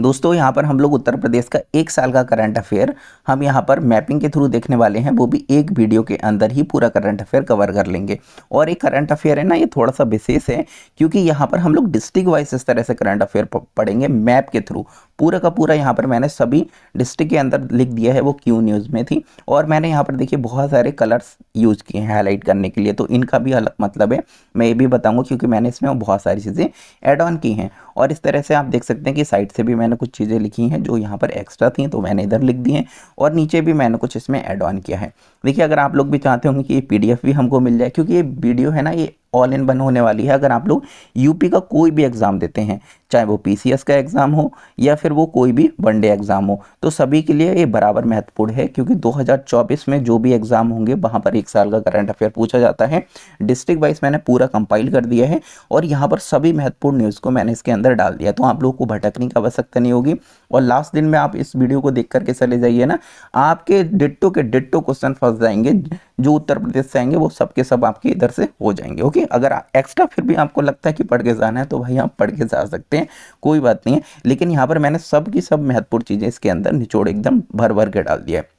दोस्तों यहाँ पर हम लोग उत्तर प्रदेश का एक साल का करंट अफेयर हम यहाँ पर मैपिंग के थ्रू देखने वाले हैं वो भी एक वीडियो के अंदर ही पूरा करंट अफेयर कवर कर लेंगे और एक करंट अफेयर है ना ये थोड़ा सा विशेष है क्योंकि यहाँ पर हम लोग डिस्ट्रिक्ट वाइज इस तरह से करंट अफेयर पढ़ेंगे मैप के थ्रू पूरा का पूरा यहाँ पर मैंने सभी डिस्ट्रिक्ट के अंदर लिख दिया है वो क्यू न्यूज़ में थी और मैंने यहाँ पर देखिए बहुत सारे कलर्स यूज़ किए हैं हाईलाइट करने के लिए तो इनका भी अलग मतलब है मैं ये भी बताऊँगा क्योंकि मैंने इसमें बहुत सारी चीज़ें एड ऑन की हैं और इस तरह से आप देख सकते हैं कि साइड से भी मैंने कुछ चीज़ें लिखी हैं जो यहाँ पर एक्स्ट्रा थी तो मैंने इधर लिख दी हैं और नीचे भी मैंने कुछ इसमें ऐड ऑन किया है देखिए अगर आप लोग भी चाहते होंगे कि ये पीडीएफ भी हमको मिल जाए क्योंकि ये वीडियो है ना ये ऑल इन वन होने वाली है अगर आप लोग यूपी का कोई भी एग्ज़ाम देते हैं चाहे वो पीसीएस का एग्ज़ाम हो या फिर वो कोई भी वनडे एग्ज़ाम हो तो सभी के लिए ये बराबर महत्वपूर्ण है क्योंकि 2024 में जो भी एग्ज़ाम होंगे वहाँ पर एक साल का करंट अफेयर पूछा जाता है डिस्ट्रिक्ट वाइज मैंने पूरा कंपाइल कर दिया है और यहाँ पर सभी महत्वपूर्ण न्यूज़ को मैंने इसके अंदर डाल दिया तो आप लोग को भटकने की आवश्यकता नहीं होगी और लास्ट दिन में आप इस वीडियो को देख करके चले जाइए ना आपके डिट्टो के डिट्टो क्वेश्चन फंस फंस जाएंगे जो उत्तर प्रदेश से आएंगे वो सबके सब आपके इधर से हो जाएंगे ओके अगर एक्स्ट्रा फिर भी आपको लगता है कि पढ़ के जाना है तो भाई आप पढ़ के जा सकते हैं कोई बात नहीं है लेकिन यहाँ पर मैंने सब की सब महत्वपूर्ण चीज़ें इसके अंदर निचोड़ एकदम भर भर के डाल दिया है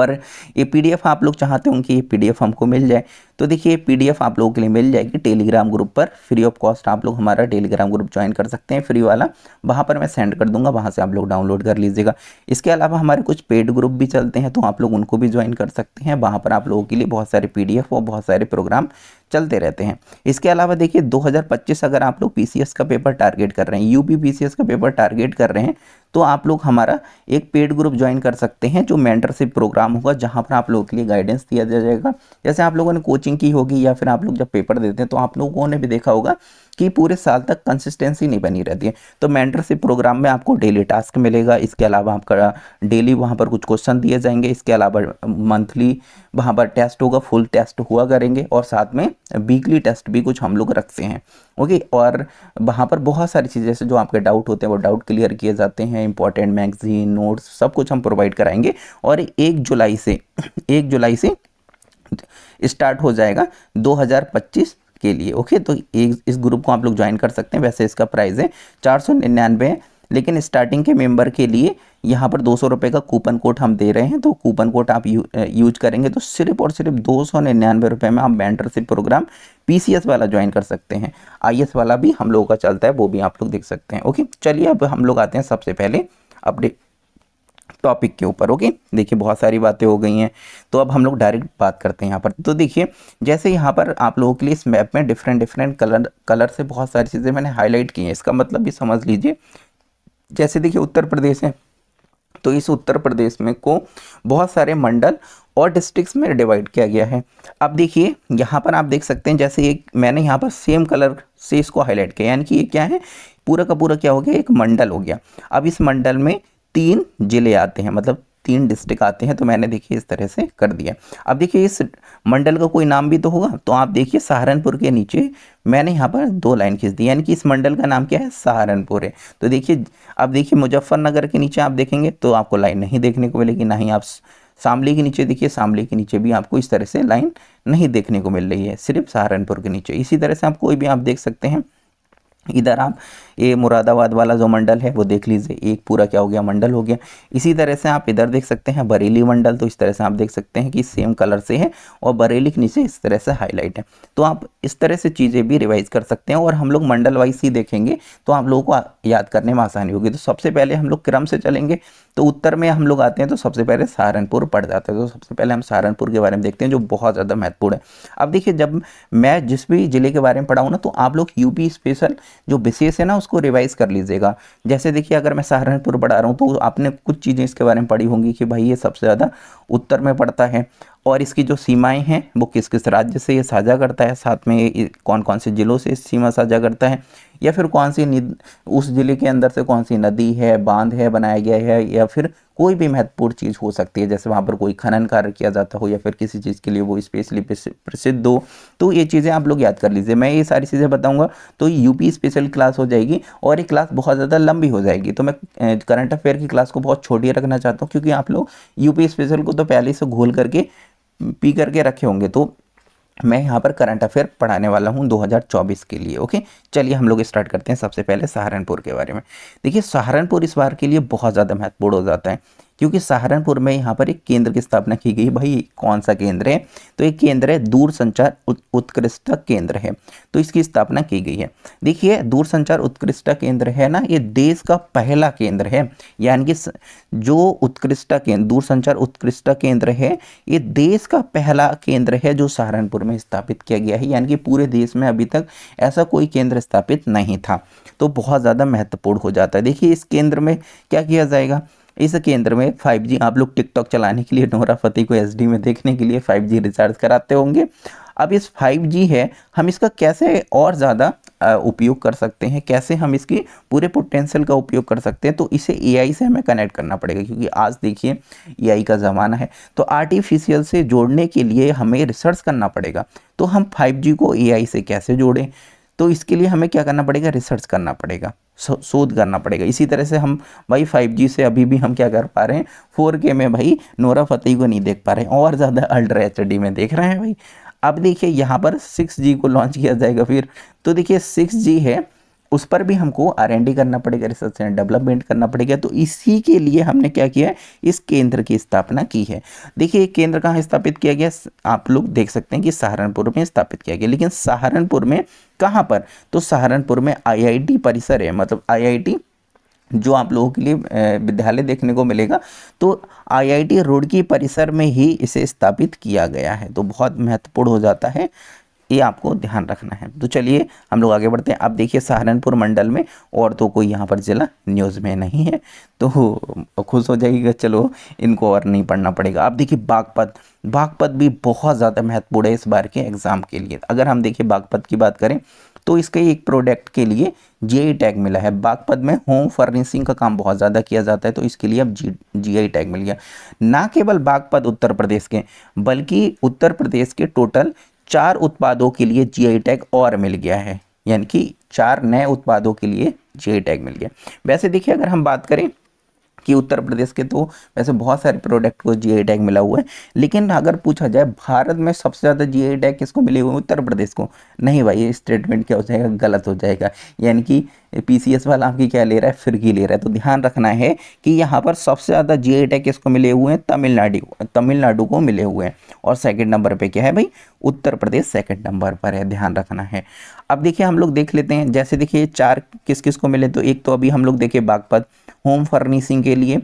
और ये पीडीएफ आप लोग चाहते हो कि ये पीडीएफ हमको मिल जाए तो देखिए पीडीएफ आप लोगों के लिए मिल जाएगी टेलीग्राम ग्रुप पर फ्री ऑफ कॉस्ट आप लोग हमारा टेलीग्राम ग्रुप ज्वाइन कर सकते हैं फ्री वाला वहाँ पर मैं सेंड कर दूंगा वहाँ से आप लोग डाउनलोड कर लीजिएगा इसके अलावा हमारे कुछ पेड ग्रुप भी चलते हैं तो आप लोग उनको भी ज्वाइन कर सकते हैं वहाँ पर आप लोगों के लिए बहुत सारे पी और बहुत सारे प्रोग्राम चलते रहते हैं इसके अलावा देखिए 2025 अगर आप लोग पी का पेपर टारगेट कर रहे हैं यू पी का पेपर टारगेट कर रहे हैं तो आप लोग हमारा एक पेड ग्रुप ज्वाइन कर सकते हैं जो मेंटरशिप प्रोग्राम होगा जहाँ पर आप लोगों के लिए गाइडेंस दिया जाएगा जैसे आप लोगों ने कोचिंग कोचिंग की होगी या फिर आप लोग जब पेपर देते हैं तो आप लोगों ने भी देखा होगा कि पूरे साल तक कंसिस्टेंसी नहीं बनी रहती है तो मेंटरशिप प्रोग्राम में आपको डेली टास्क मिलेगा इसके अलावा आपका डेली वहाँ पर कुछ क्वेश्चन दिए जाएंगे इसके अलावा मंथली वहाँ पर टेस्ट होगा फुल टेस्ट हुआ करेंगे और साथ में वीकली टेस्ट भी कुछ हम लोग रखते हैं ओके और वहाँ पर बहुत सारी चीज़ें जैसे जो आपके डाउट होते हैं वो डाउट क्लियर किए जाते हैं इंपॉर्टेंट मैगजीन नोट्स सब कुछ हम प्रोवाइड कराएंगे और एक जुलाई से एक जुलाई से स्टार्ट हो जाएगा 2025 के लिए ओके तो एक इस ग्रुप को आप लोग ज्वाइन कर सकते हैं वैसे इसका प्राइस है चार सौ निन्यानवे है लेकिन स्टार्टिंग के मेंबर के लिए यहाँ पर दो सौ रुपये का कूपन कोड हम दे रहे हैं तो कूपन कोड आप यू, यूज करेंगे तो सिर्फ और सिर्फ दो सौ निन्यानवे रुपये में आप मेंटरशिप प्रोग्राम पीसीएस वाला ज्वाइन कर सकते हैं आईएएस वाला भी हम लोगों का चलता है वो भी आप लोग देख सकते हैं ओके चलिए अब हम लोग आते हैं सबसे पहले अपडेट टॉपिक के ऊपर ओके देखिए बहुत सारी बातें हो गई हैं तो अब हम लोग डायरेक्ट बात करते हैं यहाँ पर तो देखिए जैसे यहाँ पर आप लोगों के लिए इस मैप में डिफरेंट डिफरेंट कलर कलर से बहुत सारी चीज़ें मैंने हाईलाइट की हैं इसका मतलब भी समझ लीजिए जैसे देखिए उत्तर प्रदेश है तो इस उत्तर प्रदेश में को बहुत सारे मंडल और डिस्ट्रिक्ट्स में डिवाइड किया गया है अब देखिए यहाँ पर आप देख सकते हैं जैसे एक मैंने यहाँ पर सेम कलर से इसको हाईलाइट किया यानी कि ये क्या है पूरा का पूरा क्या हो गया एक मंडल हो गया अब इस मंडल में तीन जिले आते हैं मतलब तीन डिस्ट्रिक्ट आते हैं तो मैंने देखिए इस तरह से कर दिया अब देखिए इस मंडल का कोई नाम भी तो होगा तो आप देखिए सहारनपुर के नीचे मैंने यहाँ पर दो लाइन खींच दी यानी कि इस मंडल का नाम क्या है सहारनपुर है तो देखिए अब देखिए मुजफ्फरनगर के नीचे आप देखेंगे तो आपको लाइन नहीं देखने को मिलेगी ना ही आप शामली के नीचे देखिए शामली के नीचे भी आपको इस तरह से लाइन नहीं देखने को मिल रही है सिर्फ सहारनपुर के नीचे इसी तरह से आप कोई भी आप देख सकते हैं इधर आप ये मुरादाबाद वाला जो मंडल है वो देख लीजिए एक पूरा क्या हो गया मंडल हो गया इसी तरह से आप इधर देख सकते हैं बरेली मंडल तो इस तरह से आप देख सकते हैं कि सेम कलर से है और बरेली के नीचे इस तरह से हाईलाइट है तो आप इस तरह से चीज़ें भी रिवाइज कर सकते हैं और हम लोग मंडल वाइज ही देखेंगे तो आप लोगों को याद करने में आसानी होगी तो सबसे पहले हम लोग क्रम से चलेंगे तो उत्तर में हम लोग आते हैं तो सबसे पहले सहारनपुर पड़ जाते हैं तो सबसे पहले हम सहारनपुर के बारे में देखते हैं जो बहुत ज़्यादा महत्वपूर्ण है अब देखिए जब मैं जिस भी ज़िले के बारे में पढ़ाऊँ ना तो आप लोग यूपी स्पेशल जो विशेष है ना उसको रिवाइज़ कर लीजिएगा जैसे देखिए अगर मैं सहारनपुर बढ़ा रहा हूँ तो आपने कुछ चीज़ें इसके बारे में पढ़ी होंगी कि भाई ये सबसे ज़्यादा उत्तर में पड़ता है और इसकी जो सीमाएं हैं वो किस किस राज्य से ये साझा करता है साथ में कौन कौन से ज़िलों से सीमा साझा करता है या फिर कौन सी उस ज़िले के अंदर से कौन सी नदी है बांध है बनाया गया है या फिर कोई भी महत्वपूर्ण चीज़ हो सकती है जैसे वहाँ पर कोई खनन कार्य किया जाता हो या फिर किसी चीज़ के लिए वो स्पेशली प्रसिद्ध हो तो ये चीज़ें आप लोग याद कर लीजिए मैं ये सारी चीज़ें बताऊँगा तो यूपी स्पेशल क्लास हो जाएगी और ये क्लास बहुत ज़्यादा लंबी हो जाएगी तो मैं करंट अफेयर की क्लास को बहुत छोटी रखना चाहता हूँ क्योंकि आप लोग यूपी स्पेशल को तो पहले से घोल करके पी करके रखे होंगे तो मैं यहाँ पर करंट अफेयर पढ़ाने वाला हूँ 2024 के लिए ओके चलिए हम लोग स्टार्ट करते हैं सबसे पहले सहारनपुर के बारे में देखिए सहारनपुर इस बार के लिए बहुत ज़्यादा महत्वपूर्ण हो जाता है क्योंकि सहारनपुर में यहाँ पर एक केंद्र की स्थापना की गई भाई कौन सा केंद्र है तो ये केंद्र है दूर संचार केंद्र है तो इसकी स्थापना की गई है देखिए दूर संचार उत्कृष्ट केंद्र है ना ये देश का पहला केंद्र है यानी कि जो उत्कृष्ट केंद्र दूर संचार केंद्र है ये देश का पहला केंद्र है जो सहारनपुर में स्थापित किया गया है यानी कि पूरे देश में अभी तक ऐसा कोई केंद्र स्थापित नहीं था तो बहुत ज़्यादा महत्वपूर्ण हो जाता है देखिए इस केंद्र में क्या किया जाएगा इस केंद्र में 5G आप लोग टिकटॉक चलाने के लिए नोरा फतेह को एसडी में देखने के लिए 5G रिचार्ज कराते होंगे अब इस 5G है हम इसका कैसे और ज़्यादा उपयोग कर सकते हैं कैसे हम इसकी पूरे पोटेंशियल का उपयोग कर सकते हैं तो इसे एआई से हमें कनेक्ट करना पड़ेगा क्योंकि आज देखिए एआई का ज़माना है तो आर्टिफिशियल से जोड़ने के लिए हमें रिसर्च करना पड़ेगा तो हम फाइव को ए से कैसे जोड़ें तो इसके लिए हमें क्या करना पड़ेगा रिसर्च करना पड़ेगा शोध करना पड़ेगा इसी तरह से हम भाई फाइव से अभी भी हम क्या कर पा रहे हैं फोर में भाई नोरा फतेह को नहीं देख पा रहे हैं और ज़्यादा अल्ट्रा एच में देख रहे हैं भाई अब देखिए यहाँ पर 6G को लॉन्च किया जाएगा फिर तो देखिए 6G है उस पर भी हमको आर करना पड़ेगा रिसर्च एंड डेवलपमेंट करना पड़ेगा तो इसी के लिए हमने क्या किया है इस केंद्र की स्थापना की है देखिए केंद्र कहाँ स्थापित किया गया आप लोग देख सकते हैं कि सहारनपुर में स्थापित किया गया लेकिन सहारनपुर में कहाँ पर तो सहारनपुर में टी परिसर है मतलब टी जो आप लोगों के लिए विद्यालय देखने को मिलेगा तो आईआईटी रोड की परिसर में ही इसे स्थापित किया गया है तो बहुत महत्वपूर्ण हो जाता है ये आपको ध्यान रखना है तो चलिए हम लोग आगे बढ़ते हैं आप देखिए सहारनपुर मंडल में और तो कोई यहाँ पर ज़िला न्यूज़ में नहीं है तो खुश हो जाइएगा चलो इनको और नहीं पढ़ना पड़ेगा आप देखिए बागपत बागपत भी बहुत ज़्यादा महत्वपूर्ण है इस बार के एग्ज़ाम के लिए अगर हम देखिए बागपत की बात करें तो इसके एक प्रोडक्ट के लिए जीआई टैग मिला है बागपत में होम फर्निशिंग का काम बहुत ज़्यादा किया जाता है तो इसके लिए अब जी जीआई टैग मिल गया ना केवल बागपत उत्तर प्रदेश के बल्कि उत्तर प्रदेश के टोटल चार उत्पादों के लिए आई टैग और मिल गया है यानी कि चार नए उत्पादों के लिए आई टैग मिल गया वैसे देखिए अगर हम बात करें कि उत्तर प्रदेश के तो वैसे बहुत सारे प्रोडक्ट को जीआई टैग मिला हुआ है लेकिन अगर पूछा जाए भारत में सबसे ज़्यादा जीआई टैग किसको मिले हुए उत्तर प्रदेश को नहीं भाई ये स्टेटमेंट क्या हो जाएगा गलत हो जाएगा यानी कि पीसीएस वाला आपकी क्या ले रहा है फिरकी ले रहा है तो ध्यान रखना है कि यहाँ पर सबसे ज़्यादा जी टैग किसको मिले हुए हैं तमिलनाडु तमिलनाडु को मिले हुए हैं और सेकंड नंबर पे क्या है भाई उत्तर प्रदेश सेकंड नंबर पर है ध्यान रखना है अब देखिए हम लोग देख लेते हैं जैसे देखिए चार किस किस को मिले तो एक तो अभी हम लोग देखिए बागपत होम फर्निशिंग के लिए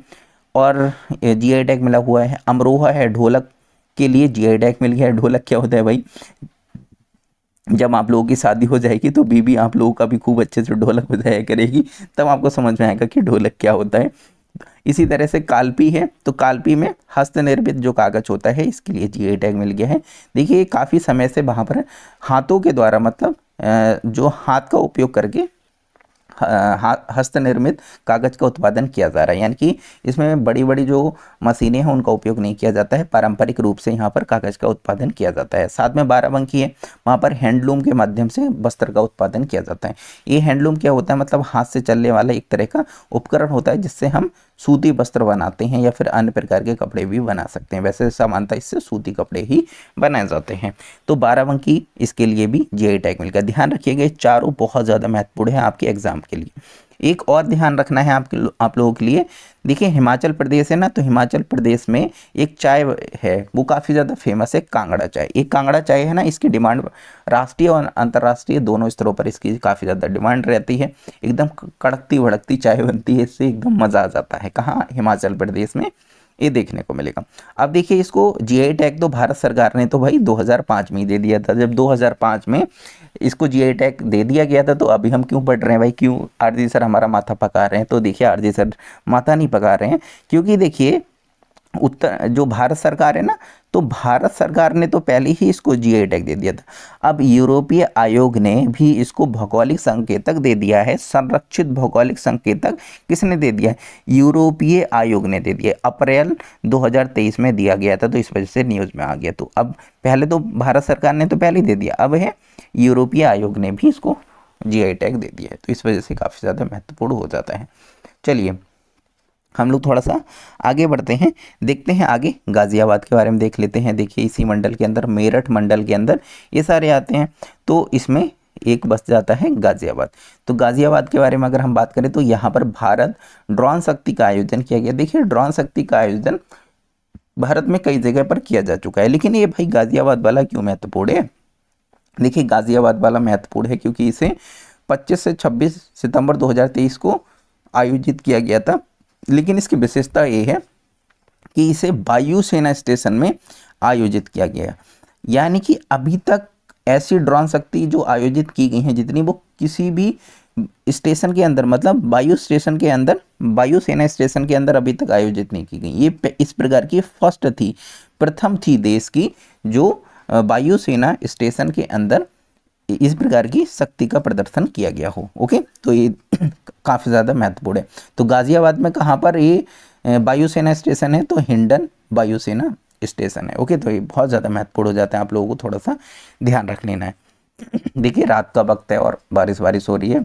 और जी आई टैग मिला हुआ है अमरोहा है ढोलक के लिए जी आई टैग मिल गया है ढोलक क्या होता है भाई जब आप लोगों की शादी हो जाएगी तो बीबी आप लोगों का भी खूब अच्छे से ढोलक बजाया करेगी तब आपको समझ में आएगा कि ढोलक क्या होता है इसी तरह से कालपी है तो कालपी में हस्त जो कागज होता है इसके लिए जी टैग मिल गया है देखिए काफ़ी समय से वहाँ पर हाथों के द्वारा मतलब जो हाथ का उपयोग करके हस्त निर्मित कागज़ का उत्पादन किया जा रहा है यानी कि इसमें बड़ी बड़ी जो मशीनें हैं उनका उपयोग नहीं किया जाता है पारंपरिक रूप से यहाँ पर कागज़ का उत्पादन किया जाता है साथ में बाराबंकी है वहाँ पर हैंडलूम के माध्यम से वस्त्र का उत्पादन किया जाता है ये हैंडलूम क्या होता है मतलब हाथ से चलने वाला एक तरह का उपकरण होता है जिससे हम सूती वस्त्र बनाते हैं या फिर अन्य प्रकार के कपड़े भी बना सकते हैं वैसे सामान्यतः इससे सूती कपड़े ही बनाए जाते हैं तो बाराबंकी इसके लिए भी जी टैग मिल गया ध्यान रखिएगा चारों बहुत ज़्यादा महत्वपूर्ण है आपके एग्जाम के लिए एक और ध्यान रखना है आपके आप लोगों के लिए देखिए हिमाचल प्रदेश है ना तो हिमाचल प्रदेश में एक चाय है वो काफ़ी ज़्यादा फेमस है कांगड़ा चाय एक कांगड़ा चाय है ना इसकी डिमांड राष्ट्रीय और अंतर्राष्ट्रीय दोनों स्तरों पर इसकी काफ़ी ज़्यादा डिमांड रहती है एकदम कड़कती भड़कती चाय बनती है इससे एकदम मज़ा आ जाता है कहाँ हिमाचल प्रदेश में ये देखने को मिलेगा अब देखिए इसको जीआई टैग तो भारत सरकार ने तो भाई 2005 में ही दे दिया था जब 2005 में इसको जीआई टैग दे दिया गया था तो अभी हम क्यों पढ़ रहे हैं भाई क्यों आरजी सर हमारा माथा पका रहे हैं तो देखिए आरजी सर माथा नहीं पका रहे हैं क्योंकि देखिए उत्तर जो भारत सरकार है ना तो भारत सरकार ने तो पहले ही इसको जीआई टैग दे दिया था अब यूरोपीय आयोग ने भी इसको भौगोलिक संकेतक दे दिया है संरक्षित भौगोलिक संकेतक किसने दे दिया है यूरोपीय आयोग ने दे दिया अप्रैल 2023 में दिया गया था तो इस वजह से न्यूज़ में आ गया तो अब पहले तो भारत सरकार ने तो पहले ही दे दिया अब है यूरोपीय आयोग ने भी इसको जी टैग दे दिया है तो इस वजह से काफ़ी ज़्यादा महत्वपूर्ण हो जाता है चलिए हम लोग थोड़ा सा आगे बढ़ते हैं देखते हैं आगे गाज़ियाबाद के बारे में देख लेते हैं देखिए इसी मंडल के अंदर मेरठ मंडल के अंदर ये सारे आते हैं तो इसमें एक बस जाता है गाज़ियाबाद तो गाज़ियाबाद के बारे में अगर हम बात करें तो यहाँ पर भारत ड्रॉन शक्ति का आयोजन किया गया देखिए ड्रॉन शक्ति का आयोजन भारत में कई जगह पर किया जा चुका है लेकिन ये भाई गाज़ियाबाद वाला क्यों महत्वपूर्ण है देखिए गाज़ियाबाद वाला महत्वपूर्ण है क्योंकि इसे पच्चीस से छब्बीस सितंबर दो को आयोजित किया गया था लेकिन इसकी विशेषता ये है कि इसे वायुसेना स्टेशन में आयोजित किया गया यानी कि अभी तक ऐसी ड्रोन शक्ति जो आयोजित की गई हैं जितनी वो किसी भी स्टेशन के अंदर मतलब वायु स्टेशन के अंदर वायुसेना स्टेशन के अंदर अभी तक आयोजित नहीं की गई ये इस प्रकार की फर्स्ट थी प्रथम थी देश की जो वायुसेना स्टेशन के अंदर इस प्रकार की शक्ति का प्रदर्शन किया गया हो ओके तो ये काफ़ी ज़्यादा महत्वपूर्ण है तो गाज़ियाबाद में कहाँ पर ये वायुसेना स्टेशन है तो हिंडन वायुसेना स्टेशन है ओके तो ये बहुत ज़्यादा महत्वपूर्ण हो जाता है आप लोगों को थोड़ा सा ध्यान रख लेना है देखिए रात का वक्त है और बारिश बारिश हो रही है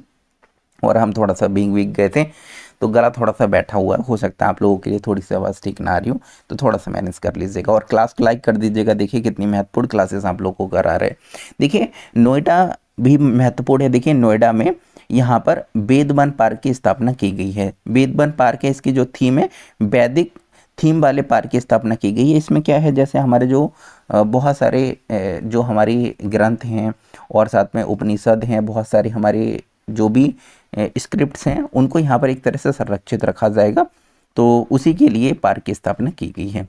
और हम थोड़ा सा बींग वीक गए थे तो गला थोड़ा सा बैठा हुआ है हो सकता है आप लोगों के लिए थोड़ी सी आवाज़ ठीक ना आ रही हो तो थोड़ा सा मैनेज कर लीजिएगा और क्लास को लाइक कर दीजिएगा देखिए कितनी महत्वपूर्ण क्लासेस आप लोगों को करा रहे हैं देखिए नोएडा भी महत्वपूर्ण है देखिए नोएडा में यहाँ पर वेदवन पार्क की स्थापना की गई है वेदवन पार्क है इसकी जो थीम है वैदिक थीम वाले पार्क की स्थापना की गई है इसमें क्या है जैसे हमारे जो बहुत सारे जो हमारे ग्रंथ हैं और साथ में उपनिषद हैं बहुत सारे हमारे जो भी स्क्रिप्ट्स हैं उनको यहाँ पर एक तरह से संरक्षित रखा जाएगा तो उसी के लिए पार्क की स्थापना की गई है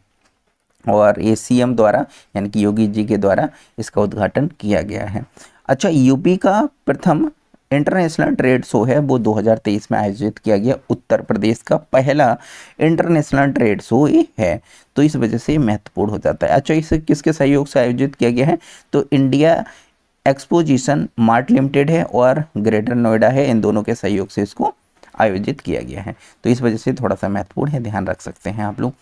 और ये सीएम द्वारा यानी कि योगी जी के द्वारा इसका उद्घाटन किया गया है अच्छा यूपी का प्रथम इंटरनेशनल ट्रेड शो है वो 2023 में आयोजित किया गया उत्तर प्रदेश का पहला इंटरनेशनल ट्रेड शो ये है तो इस वजह से महत्वपूर्ण हो जाता है अच्छा इसे किसके सहयोग से आयोजित किया गया है तो इंडिया एक्सपोजिशन मार्ट लिमिटेड है और ग्रेटर नोएडा है इन दोनों के सहयोग से इसको आयोजित किया गया है तो इस वजह से थोड़ा सा महत्वपूर्ण है ध्यान रख सकते हैं आप लोग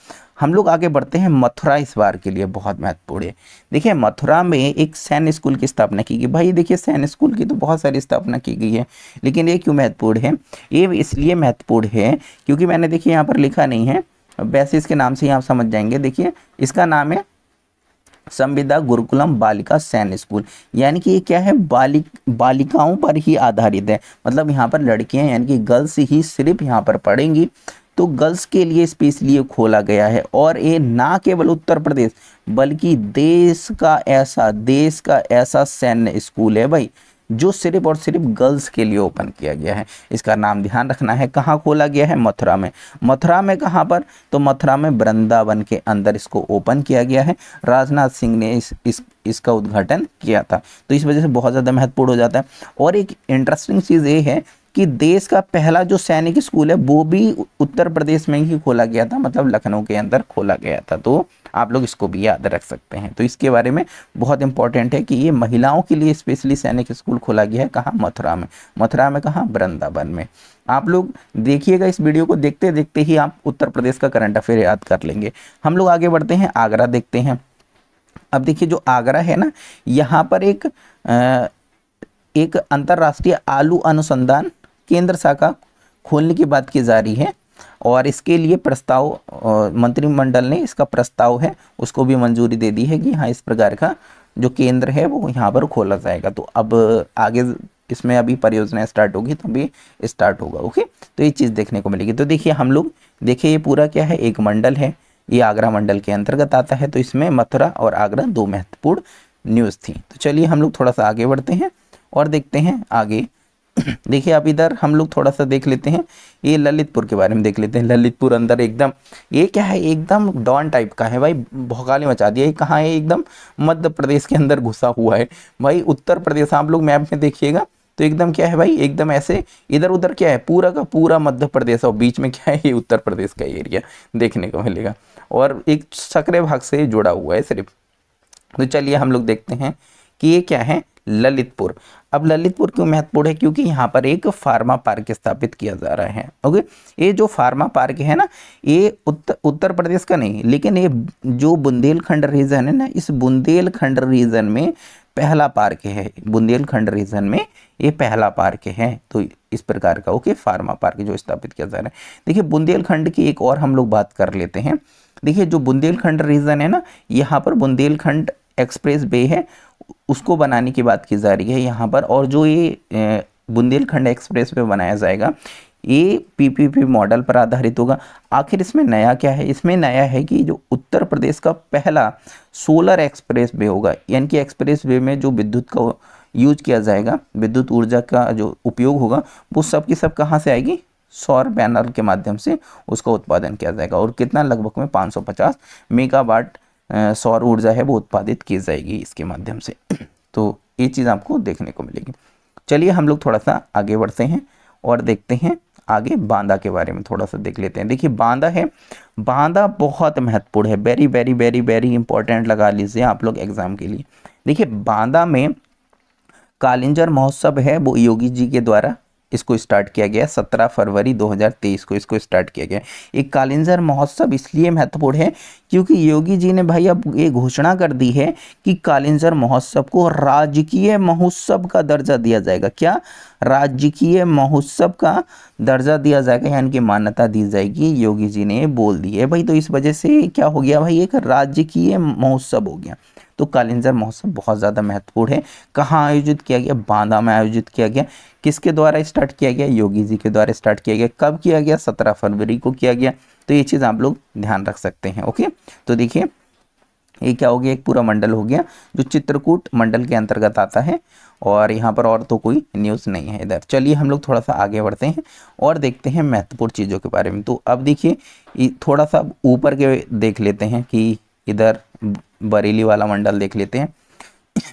हम लोग आगे बढ़ते हैं मथुरा इस बार के लिए बहुत महत्वपूर्ण है देखिए मथुरा में एक सैन्य स्कूल की स्थापना की गई भाई देखिए सैन्य स्कूल की तो बहुत सारी स्थापना की गई है लेकिन ये क्यों महत्वपूर्ण है ये इसलिए महत्वपूर्ण है क्योंकि मैंने देखिए यहाँ पर लिखा नहीं है वैसे इसके नाम से ही आप समझ जाएंगे देखिए इसका नाम है संविदा गुरुकुलम बालिका सैन्य स्कूल यानी कि ये क्या है बालिक बालिकाओं पर ही आधारित है मतलब यहाँ पर लड़कियाँ यानी कि गर्ल्स ही सिर्फ यहाँ पर पढ़ेंगी तो गर्ल्स के लिए स्पेशली ये खोला गया है और ये ना केवल उत्तर प्रदेश बल्कि देश का ऐसा देश का ऐसा सैन्य स्कूल है भाई जो सिर्फ और सिर्फ गर्ल्स के लिए ओपन किया गया है इसका नाम ध्यान रखना है कहाँ खोला गया है मथुरा में मथुरा में कहाँ पर तो मथुरा में वृंदावन के अंदर इसको ओपन किया गया है राजनाथ सिंह ने इस, इस इसका उद्घाटन किया था तो इस वजह से बहुत ज़्यादा महत्वपूर्ण हो जाता है और एक इंटरेस्टिंग चीज़ ये है कि देश का पहला जो सैनिक स्कूल है वो भी उत्तर प्रदेश में ही खोला गया था मतलब लखनऊ के अंदर खोला गया था तो आप लोग इसको भी याद रख सकते हैं तो इसके बारे में बहुत इंपॉर्टेंट है कि ये महिलाओं के लिए स्पेशली सैनिक स्कूल खोला गया है कहाँ मथुरा में मथुरा में कहाँ वृंदावन में आप लोग देखिएगा इस वीडियो को देखते देखते ही आप उत्तर प्रदेश का करंट अफेयर याद कर लेंगे हम लोग आगे बढ़ते हैं आगरा देखते हैं अब देखिए जो आगरा है ना यहाँ पर एक आ, एक अंतर्राष्ट्रीय आलू अनुसंधान केंद्र शाखा खोलने की बात की जा रही है और इसके लिए प्रस्ताव मंत्रिमंडल ने इसका प्रस्ताव है उसको भी मंजूरी दे दी है कि हाँ इस प्रकार का जो केंद्र है वो यहाँ पर खोला जाएगा तो अब आगे इसमें अभी परियोजना स्टार्ट होगी तो अभी स्टार्ट होगा ओके तो ये चीज़ देखने को मिलेगी तो देखिए हम लोग देखिए ये पूरा क्या है एक मंडल है ये आगरा मंडल के अंतर्गत आता है तो इसमें मथुरा और आगरा दो महत्वपूर्ण न्यूज़ थी तो चलिए हम लोग थोड़ा सा आगे बढ़ते हैं और देखते हैं आगे देखिए आप इधर हम लोग थोड़ा सा देख लेते हैं ये ललितपुर के बारे में देख लेते हैं ललितपुर अंदर एकदम ये क्या है एकदम डॉन टाइप का है भाई भोगाली मचा दिया ये कहाँ है एकदम मध्य प्रदेश के अंदर घुसा हुआ है भाई उत्तर प्रदेश आप लोग मैप में देखिएगा तो एकदम क्या है भाई एकदम ऐसे इधर उधर क्या है पूरा का पूरा मध्य प्रदेश और बीच में क्या है ये उत्तर प्रदेश का एरिया देखने को मिलेगा और एक सक्रिय भाग से जुड़ा हुआ है सिर्फ तो चलिए हम लोग देखते हैं कि ये क्या है ललितपुर अब ललितपुर क्यों महत्वपूर्ण है क्योंकि यहाँ पर एक फार्मा पार्क स्थापित किया जा रहा है ओके ये जो फार्मा पार्क है ना ये उत्तर उत्तर प्रदेश का नहीं लेकिन ये जो बुंदेलखंड रीजन है ना इस बुंदेलखंड रीजन में पहला पार्क है बुंदेलखंड रीजन में ये पहला पार्क है तो इस प्रकार का ओके फार्मा पार्क जो स्थापित किया जा रहा है देखिए बुंदेलखंड की एक और हम लोग बात कर लेते हैं देखिए जो बुंदेलखंड रीजन है ना यहाँ पर बुंदेलखंड एक्सप्रेस वे है उसको बनाने की बात की जा रही है यहाँ पर और जो ये बुंदेलखंड एक्सप्रेस वे बनाया जाएगा ये पीपीपी मॉडल पर आधारित होगा आखिर इसमें नया क्या है इसमें नया है कि जो उत्तर प्रदेश का पहला सोलर एक्सप्रेस वे होगा यानी कि एक्सप्रेस वे में जो विद्युत का यूज किया जाएगा विद्युत ऊर्जा का जो उपयोग होगा वो सब की सब कहाँ से आएगी सौर पैनल के माध्यम से उसका उत्पादन किया जाएगा और कितना लगभग में पचास मेगावाट सौर ऊर्जा है वो उत्पादित की जाएगी इसके माध्यम से तो ये चीज़ आपको देखने को मिलेगी चलिए हम लोग थोड़ा सा आगे बढ़ते हैं और देखते हैं आगे बांदा के बारे में थोड़ा सा देख लेते हैं देखिए बांदा है बांदा बहुत महत्वपूर्ण है very very very very important लगा लीजिए आप लोग एग्ज़ाम के लिए देखिए बांदा में कालिंजर महोत्सव है वो योगी जी के द्वारा इसको स्टार्ट किया गया सत्रह फरवरी 2023 को इसको स्टार्ट किया गया एक कालिंजर महोत्सव इसलिए महत्वपूर्ण है क्योंकि योगी जी ने भाई अब ये घोषणा कर दी है कि कालिंजर महोत्सव को राजकीय महोत्सव का दर्जा दिया जाएगा क्या राजकीय महोत्सव का दर्जा दिया जाएगा यानी कि मान्यता दी जाएगी योगी जी ने बोल दी है भाई तो इस वजह से क्या हो गया भाई एक राजकीय महोत्सव हो गया तो कालिंजर महोत्सव बहुत ज़्यादा महत्वपूर्ण है कहाँ आयोजित किया गया बांदा में आयोजित किया गया किसके द्वारा स्टार्ट किया गया योगी जी के द्वारा स्टार्ट किया गया कब किया गया सत्रह फरवरी को किया गया तो ये चीज़ आप लोग ध्यान रख सकते हैं ओके तो देखिए ये क्या हो गया एक पूरा मंडल हो गया जो चित्रकूट मंडल के अंतर्गत आता है और यहाँ पर और तो कोई न्यूज़ नहीं है इधर चलिए हम लोग थोड़ा सा आगे बढ़ते हैं और देखते हैं महत्वपूर्ण चीज़ों के बारे में तो अब देखिए थोड़ा सा ऊपर के देख लेते हैं कि इधर बरेली वाला मंडल देख लेते हैं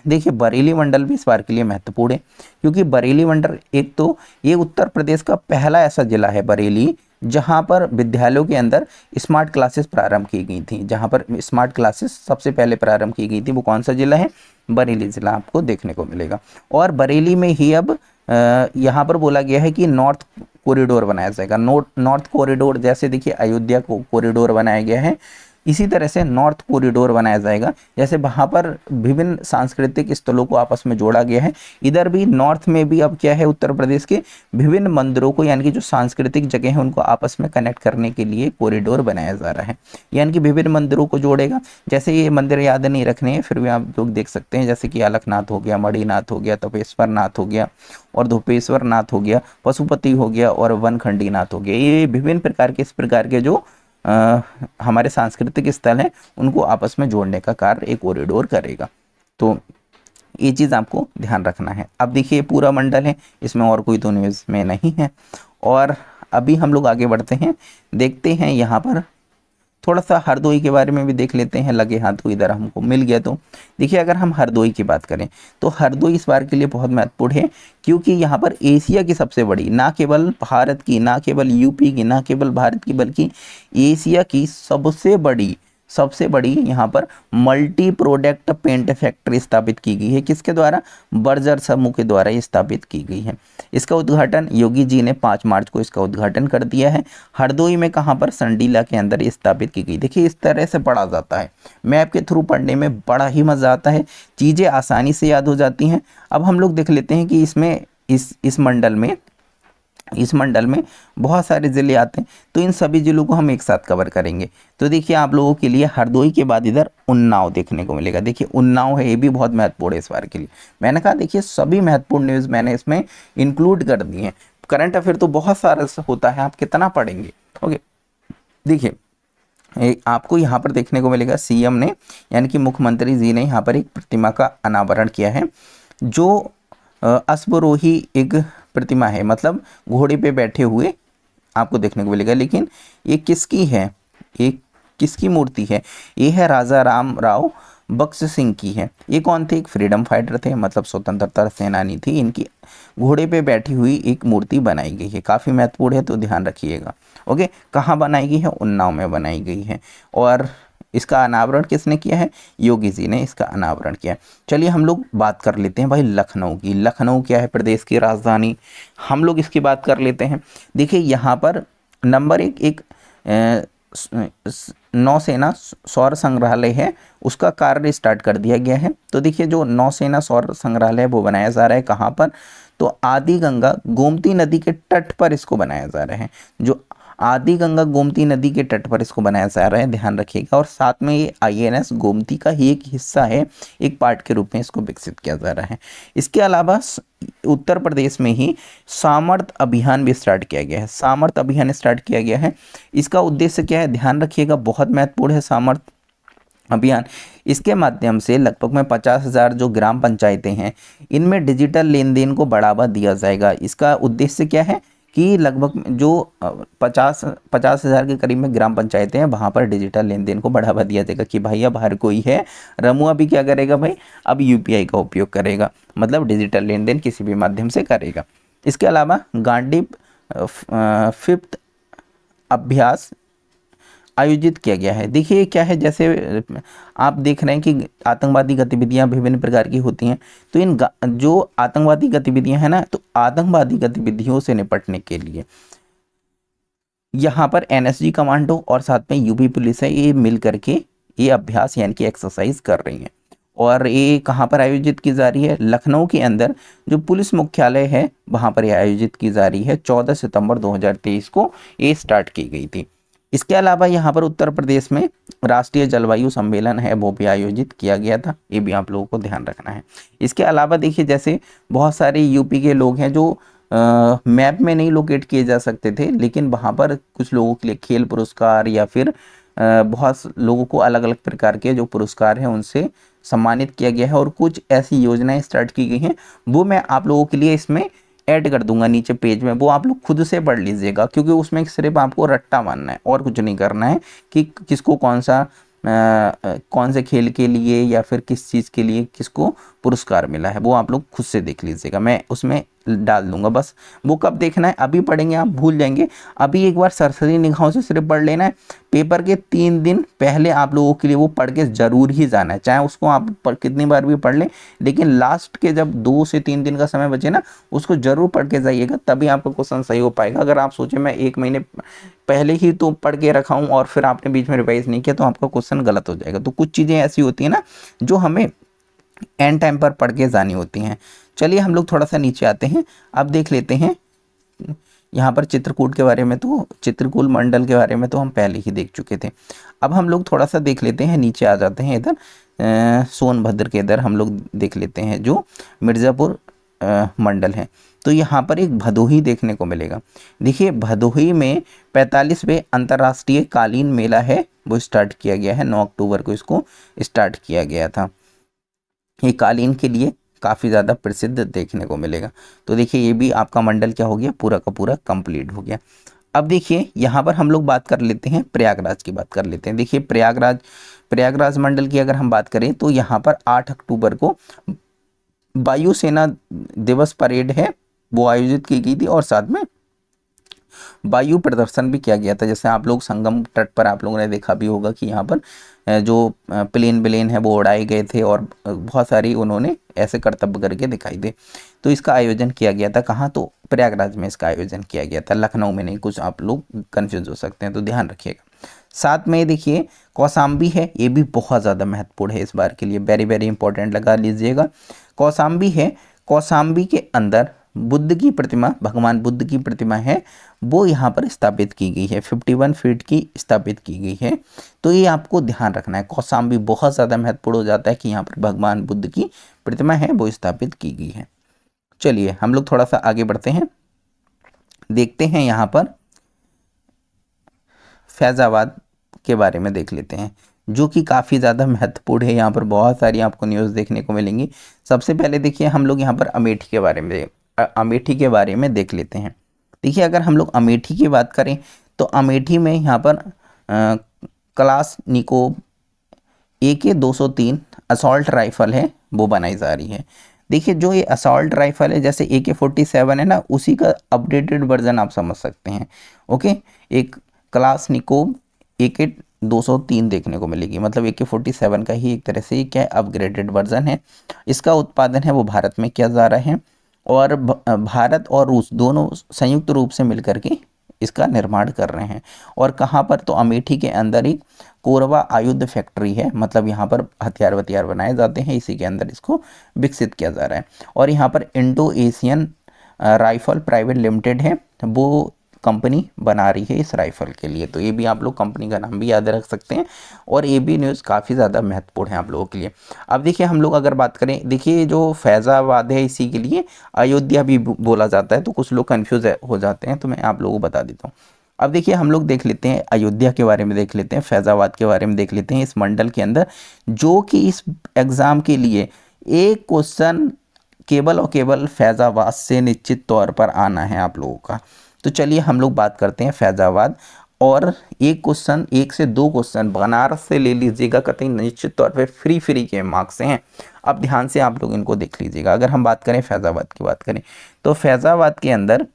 देखिए बरेली मंडल भी इस बार के लिए महत्वपूर्ण है क्योंकि बरेली मंडल एक तो ये उत्तर प्रदेश का पहला ऐसा ज़िला है बरेली जहाँ पर विद्यालयों के अंदर स्मार्ट क्लासेस प्रारंभ की गई थी जहाँ पर स्मार्ट क्लासेस सबसे पहले प्रारंभ की गई थी वो कौन सा ज़िला है बरेली ज़िला आपको देखने को मिलेगा और बरेली में ही अब यहाँ पर बोला गया है कि नॉर्थ कॉरिडोर बनाया जाएगा नॉर्थ नॉर्थ कॉरिडोर जैसे देखिए अयोध्या को कॉरिडोर बनाया गया है इसी तरह से नॉर्थ कॉरिडोर बनाया जाएगा जैसे वहाँ पर विभिन्न सांस्कृतिक स्थलों को आपस में जोड़ा गया है इधर भी नॉर्थ में भी अब क्या है उत्तर प्रदेश के विभिन्न मंदिरों को यानी कि जो सांस्कृतिक जगह है उनको आपस में कनेक्ट करने के लिए कॉरिडोर बनाया जा रहा है यानी कि विभिन्न मंदिरों को जोड़ेगा जैसे ये मंदिर याद नहीं रखने हैं फिर भी आप लोग देख सकते हैं जैसे कि अलकनाथ हो गया मणिनाथ हो गया तपेश्वर नाथ हो गया और धोपेश्वर नाथ हो गया पशुपति हो गया और वनखंडी नाथ हो गया ये विभिन्न प्रकार के इस प्रकार के जो आ, हमारे सांस्कृतिक स्थल हैं उनको आपस में जोड़ने का कार्य एक ओरिडोर करेगा तो ये चीज़ आपको ध्यान रखना है अब देखिए पूरा मंडल है इसमें और कोई तो न्यूज़ में नहीं है और अभी हम लोग आगे बढ़ते हैं देखते हैं यहाँ पर थोड़ा सा हरदोई के बारे में भी देख लेते हैं लगे हाथ इधर हमको मिल गया तो देखिए अगर हम हरदोई की बात करें तो हरदोई इस बार के लिए बहुत महत्वपूर्ण है क्योंकि यहाँ पर एशिया की सबसे बड़ी ना केवल भारत की ना केवल यूपी की ना केवल भारत की बल्कि एशिया की सबसे बड़ी सबसे बड़ी यहाँ पर मल्टी प्रोडक्ट पेंट फैक्ट्री स्थापित की गई है किसके द्वारा बर्जर समूह के द्वारा ये स्थापित की गई है इसका उद्घाटन योगी जी ने पाँच मार्च को इसका उद्घाटन कर दिया है हरदोई में कहाँ पर संडीला के अंदर स्थापित की गई देखिए इस तरह से पढ़ा जाता है मैप के थ्रू पढ़ने में बड़ा ही मज़ा आता है चीज़ें आसानी से याद हो जाती हैं अब हम लोग देख लेते हैं कि इसमें इस इस मंडल में इस मंडल में बहुत सारे ज़िले आते हैं तो इन सभी ज़िलों को हम एक साथ कवर करेंगे तो देखिए आप लोगों के लिए हरदोई के बाद इधर उन्नाव देखने को मिलेगा देखिए उन्नाव है ये भी बहुत महत्वपूर्ण है इस बार के लिए मैंने कहा देखिए सभी महत्वपूर्ण न्यूज़ मैंने इसमें इंक्लूड कर दी हैं करंट अफेयर तो बहुत सारा होता है आप कितना पढ़ेंगे ओके देखिए आपको यहाँ पर देखने को मिलेगा सीएम ने यानी कि मुख्यमंत्री जी ने यहाँ पर एक प्रतिमा का अनावरण किया है जो अश्वरोही एक प्रतिमा है मतलब घोड़े पे बैठे हुए आपको देखने को मिलेगा लेकिन ये किसकी है ये किसकी मूर्ति है ये है राजा राम राव बक्स सिंह की है ये कौन थे एक फ्रीडम फाइटर थे मतलब स्वतंत्रता सेनानी थी इनकी घोड़े पे बैठी हुई एक मूर्ति बनाई गई है काफ़ी महत्वपूर्ण है तो ध्यान रखिएगा ओके कहाँ बनाई गई है उन्नाव में बनाई गई है और इसका अनावरण किसने किया है योगी जी ने इसका अनावरण किया है चलिए हम लोग बात कर लेते हैं भाई लखनऊ की लखनऊ क्या है प्रदेश की राजधानी हम लोग इसकी बात कर लेते हैं देखिए यहाँ पर नंबर एक एक नौसेना सौर संग्रहालय है उसका कार्य स्टार्ट कर दिया गया है तो देखिए जो नौसेना सौर संग्रहालय है वो बनाया जा रहा है कहाँ पर तो आदि गंगा गोमती नदी के तट पर इसको बनाया जा रहा है जो आदि गंगा गोमती नदी के तट पर इसको बनाया जा रहा है ध्यान रखिएगा और साथ में ये आईएनएस गोमती का ही एक हिस्सा है एक पार्ट के रूप में इसको विकसित किया जा रहा है इसके अलावा उत्तर प्रदेश में ही सामर्थ अभियान भी स्टार्ट किया गया है सामर्थ अभियान स्टार्ट किया गया है इसका उद्देश्य क्या है ध्यान रखिएगा बहुत महत्वपूर्ण है सामर्थ अभियान इसके माध्यम से लगभग में पचास हज़ार जो ग्राम पंचायतें हैं इनमें डिजिटल लेन देन को बढ़ावा दिया जाएगा इसका उद्देश्य क्या है कि लगभग जो पचास पचास हज़ार के करीब में ग्राम पंचायतें हैं वहाँ पर डिजिटल लेन देन को बढ़ावा दिया जाएगा कि भाई अब हर कोई है रमुआ भी क्या करेगा भाई अब यूपीआई का उपयोग करेगा मतलब डिजिटल लेन देन किसी भी माध्यम से करेगा इसके अलावा गांडी फिफ्थ अभ्यास आयोजित किया गया है देखिए क्या है जैसे आप देख रहे हैं कि आतंकवादी गतिविधियां विभिन्न प्रकार की होती हैं तो इन जो आतंकवादी गतिविधियां हैं ना तो आतंकवादी गतिविधियों से निपटने के लिए यहाँ पर एनएसजी कमांडो और साथ में यूपी पुलिस है ये मिल करके ये अभ्यास यानी कि एक्सरसाइज कर रही हैं और ये कहाँ पर आयोजित की जा रही है लखनऊ के अंदर जो पुलिस मुख्यालय है वहाँ पर ये आयोजित की जा रही है 14 सितंबर 2023 को ये स्टार्ट की गई थी इसके अलावा यहाँ पर उत्तर प्रदेश में राष्ट्रीय जलवायु सम्मेलन है वो भी आयोजित किया गया था ये भी आप लोगों को ध्यान रखना है इसके अलावा देखिए जैसे बहुत सारे यूपी के लोग हैं जो मैप में नहीं लोकेट किए जा सकते थे लेकिन वहाँ पर कुछ लोगों के लिए खेल पुरस्कार या फिर आ, बहुत लोगों को अलग अलग प्रकार के जो पुरस्कार हैं उनसे सम्मानित किया गया है और कुछ ऐसी योजनाएं स्टार्ट की गई हैं वो मैं आप लोगों के लिए इसमें ऐड कर दूंगा नीचे पेज में वो आप लोग खुद से पढ़ लीजिएगा क्योंकि उसमें सिर्फ आपको रट्टा मानना है और कुछ नहीं करना है कि किसको कौन सा आ, कौन से खेल के लिए या फिर किस चीज़ के लिए किसको पुरस्कार मिला है वो आप लोग खुद से देख लीजिएगा मैं उसमें डाल दूंगा बस बुक अब देखना है अभी पढ़ेंगे आप भूल जाएंगे अभी एक बार सरसरी निगाहों से सिर्फ पढ़ लेना है पेपर के तीन दिन पहले आप लोगों के लिए वो पढ़ के ज़रूर ही जाना है चाहे उसको आप पर, कितनी बार भी पढ़ लें लेकिन लास्ट के जब दो से तीन दिन का समय बचे ना उसको ज़रूर पढ़ के जाइएगा तभी आपका क्वेश्चन सही हो पाएगा अगर आप सोचें मैं एक महीने पहले ही तो पढ़ के रखा हूँ और फिर आपने बीच में रिवाइज नहीं किया तो आपका क्वेश्चन गलत हो जाएगा तो कुछ चीज़ें ऐसी होती हैं ना जो हमें एंड टाइम पर पढ़ के जानी होती हैं चलिए हम लोग थोड़ा सा नीचे आते हैं अब देख लेते हैं यहाँ पर चित्रकूट के बारे में तो चित्रकूट मंडल के बारे में तो हम पहले ही देख चुके थे अब हम लोग थोड़ा सा देख लेते हैं नीचे आ जाते हैं इधर सोनभद्र के इधर हम लोग देख लेते हैं जो मिर्ज़ापुर मंडल है तो यहाँ पर एक भदोही देखने को मिलेगा देखिए भदोही में पैंतालीसवें अंतर्राष्ट्रीय कालीन मेला है वो स्टार्ट किया गया है नौ अक्टूबर को इसको स्टार्ट किया गया था ये कालीन के लिए काफ़ी ज़्यादा प्रसिद्ध देखने को मिलेगा तो देखिए ये भी आपका मंडल क्या हो गया पूरा का पूरा कंप्लीट हो गया अब देखिए यहाँ पर हम लोग बात कर लेते हैं प्रयागराज की बात कर लेते हैं देखिए प्रयागराज प्रयागराज मंडल की अगर हम बात करें तो यहाँ पर आठ अक्टूबर को वायुसेना दिवस परेड है वो आयोजित की गई थी और साथ में वायु प्रदर्शन भी किया गया था जैसे आप लोग संगम तट पर आप लोगों ने देखा भी होगा कि यहाँ पर जो प्लेन ब्लेन है वो उड़ाए गए थे और बहुत सारी उन्होंने ऐसे कर्तव्य करके दिखाई दे तो इसका आयोजन किया गया था कहाँ तो प्रयागराज में इसका आयोजन किया गया था लखनऊ में नहीं कुछ आप लोग कन्फ्यूज हो सकते हैं तो ध्यान रखिएगा साथ में देखिए कौसाम्बी है ये भी बहुत ज़्यादा महत्वपूर्ण है इस बार के लिए वेरी वेरी इंपॉर्टेंट लगा लीजिएगा कौसाम्बी है कौसाम्बी के अंदर बुद्ध की प्रतिमा भगवान बुद्ध की प्रतिमा है वो यहाँ पर स्थापित की गई है 51 फीट की स्थापित की गई है तो ये आपको ध्यान रखना है कौसाम्बी बहुत ज़्यादा महत्वपूर्ण हो जाता है कि यहाँ पर भगवान बुद्ध की प्रतिमा है वो स्थापित की गई है चलिए हम लोग थोड़ा सा आगे बढ़ते हैं देखते हैं यहाँ पर फैज़ाबाद के बारे में देख लेते हैं जो कि काफ़ी ज़्यादा महत्वपूर्ण है यहाँ पर बहुत सारी आपको न्यूज़ देखने को मिलेंगी सबसे पहले देखिए हम लोग यहाँ पर अमेठी के बारे में अमेठी के बारे में देख लेते हैं देखिए अगर हम लोग अमेठी की बात करें तो अमेठी में यहाँ पर क्लास निको ए के तीन असॉल्ट राइफ़ल है वो बनाई जा रही है देखिए जो ये असॉल्ट राइफ़ल है जैसे ए के फोर्टी सेवन है ना उसी का अपडेटेड वर्जन आप समझ सकते हैं ओके एक क्लास निको ए के तीन देखने को मिलेगी मतलब ए के फोर्टी सेवन का ही एक तरह से क्या अपग्रेडेड वर्जन है इसका उत्पादन है वो भारत में किया जा रहा है और भारत और रूस दोनों संयुक्त रूप से मिलकर के इसका निर्माण कर रहे हैं और कहाँ पर तो अमेठी के अंदर ही कोरवा आयुध फैक्ट्री है मतलब यहाँ पर हथियार वथियार बनाए जाते हैं इसी के अंदर इसको विकसित किया जा रहा है और यहाँ पर Indo Asian rifle private limited है वो कंपनी बना रही है इस राइफ़ल के लिए तो ये भी आप लोग कंपनी का नाम भी याद रख सकते हैं और ये भी न्यूज़ काफ़ी ज़्यादा महत्वपूर्ण है आप लोगों के लिए अब देखिए हम लोग अगर बात करें देखिए जो फैज़ाबाद है इसी के लिए अयोध्या भी बोला जाता है तो कुछ लोग कन्फ्यूज़ हो जाते हैं तो मैं आप लोगों को बता देता हूँ अब देखिए हम लोग देख लेते हैं अयोध्या के बारे में देख लेते हैं फैज़ाबाद के बारे में देख लेते हैं इस मंडल के अंदर जो कि इस एग्ज़ाम के लिए एक क्वेश्चन केवल और केवल फैज़ाबाद से निश्चित तौर पर आना है आप लोगों का तो चलिए हम लोग बात करते हैं फैज़ाबाद और एक क्वेश्चन एक से दो क्वेश्चन बनारस से ले लीजिएगा कतई निश्चित तौर पे फ्री फ्री के मार्क्स हैं अब ध्यान से आप लोग इनको देख लीजिएगा अगर हम बात करें फैज़ाबाद की बात करें तो फैज़ाबाद के अंदर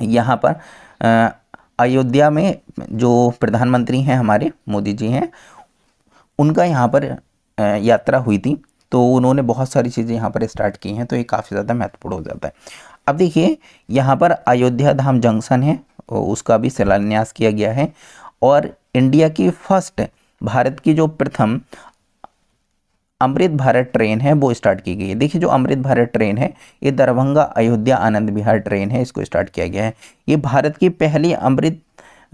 यहाँ पर अयोध्या में जो प्रधानमंत्री हैं हमारे मोदी जी हैं उनका यहाँ पर यात्रा हुई थी तो उन्होंने बहुत सारी चीज़ें यहाँ पर स्टार्ट की हैं तो ये काफ़ी ज़्यादा महत्वपूर्ण हो जाता है अब देखिए यहाँ पर अयोध्या धाम जंक्शन है उसका भी शिलान्यास किया गया है और इंडिया की फर्स्ट भारत की जो प्रथम अमृत भारत ट्रेन है वो स्टार्ट की गई है देखिए जो अमृत भारत ट्रेन है ये दरभंगा अयोध्या आनंद विहार ट्रेन है इसको स्टार्ट किया गया है ये भारत की पहली अमृत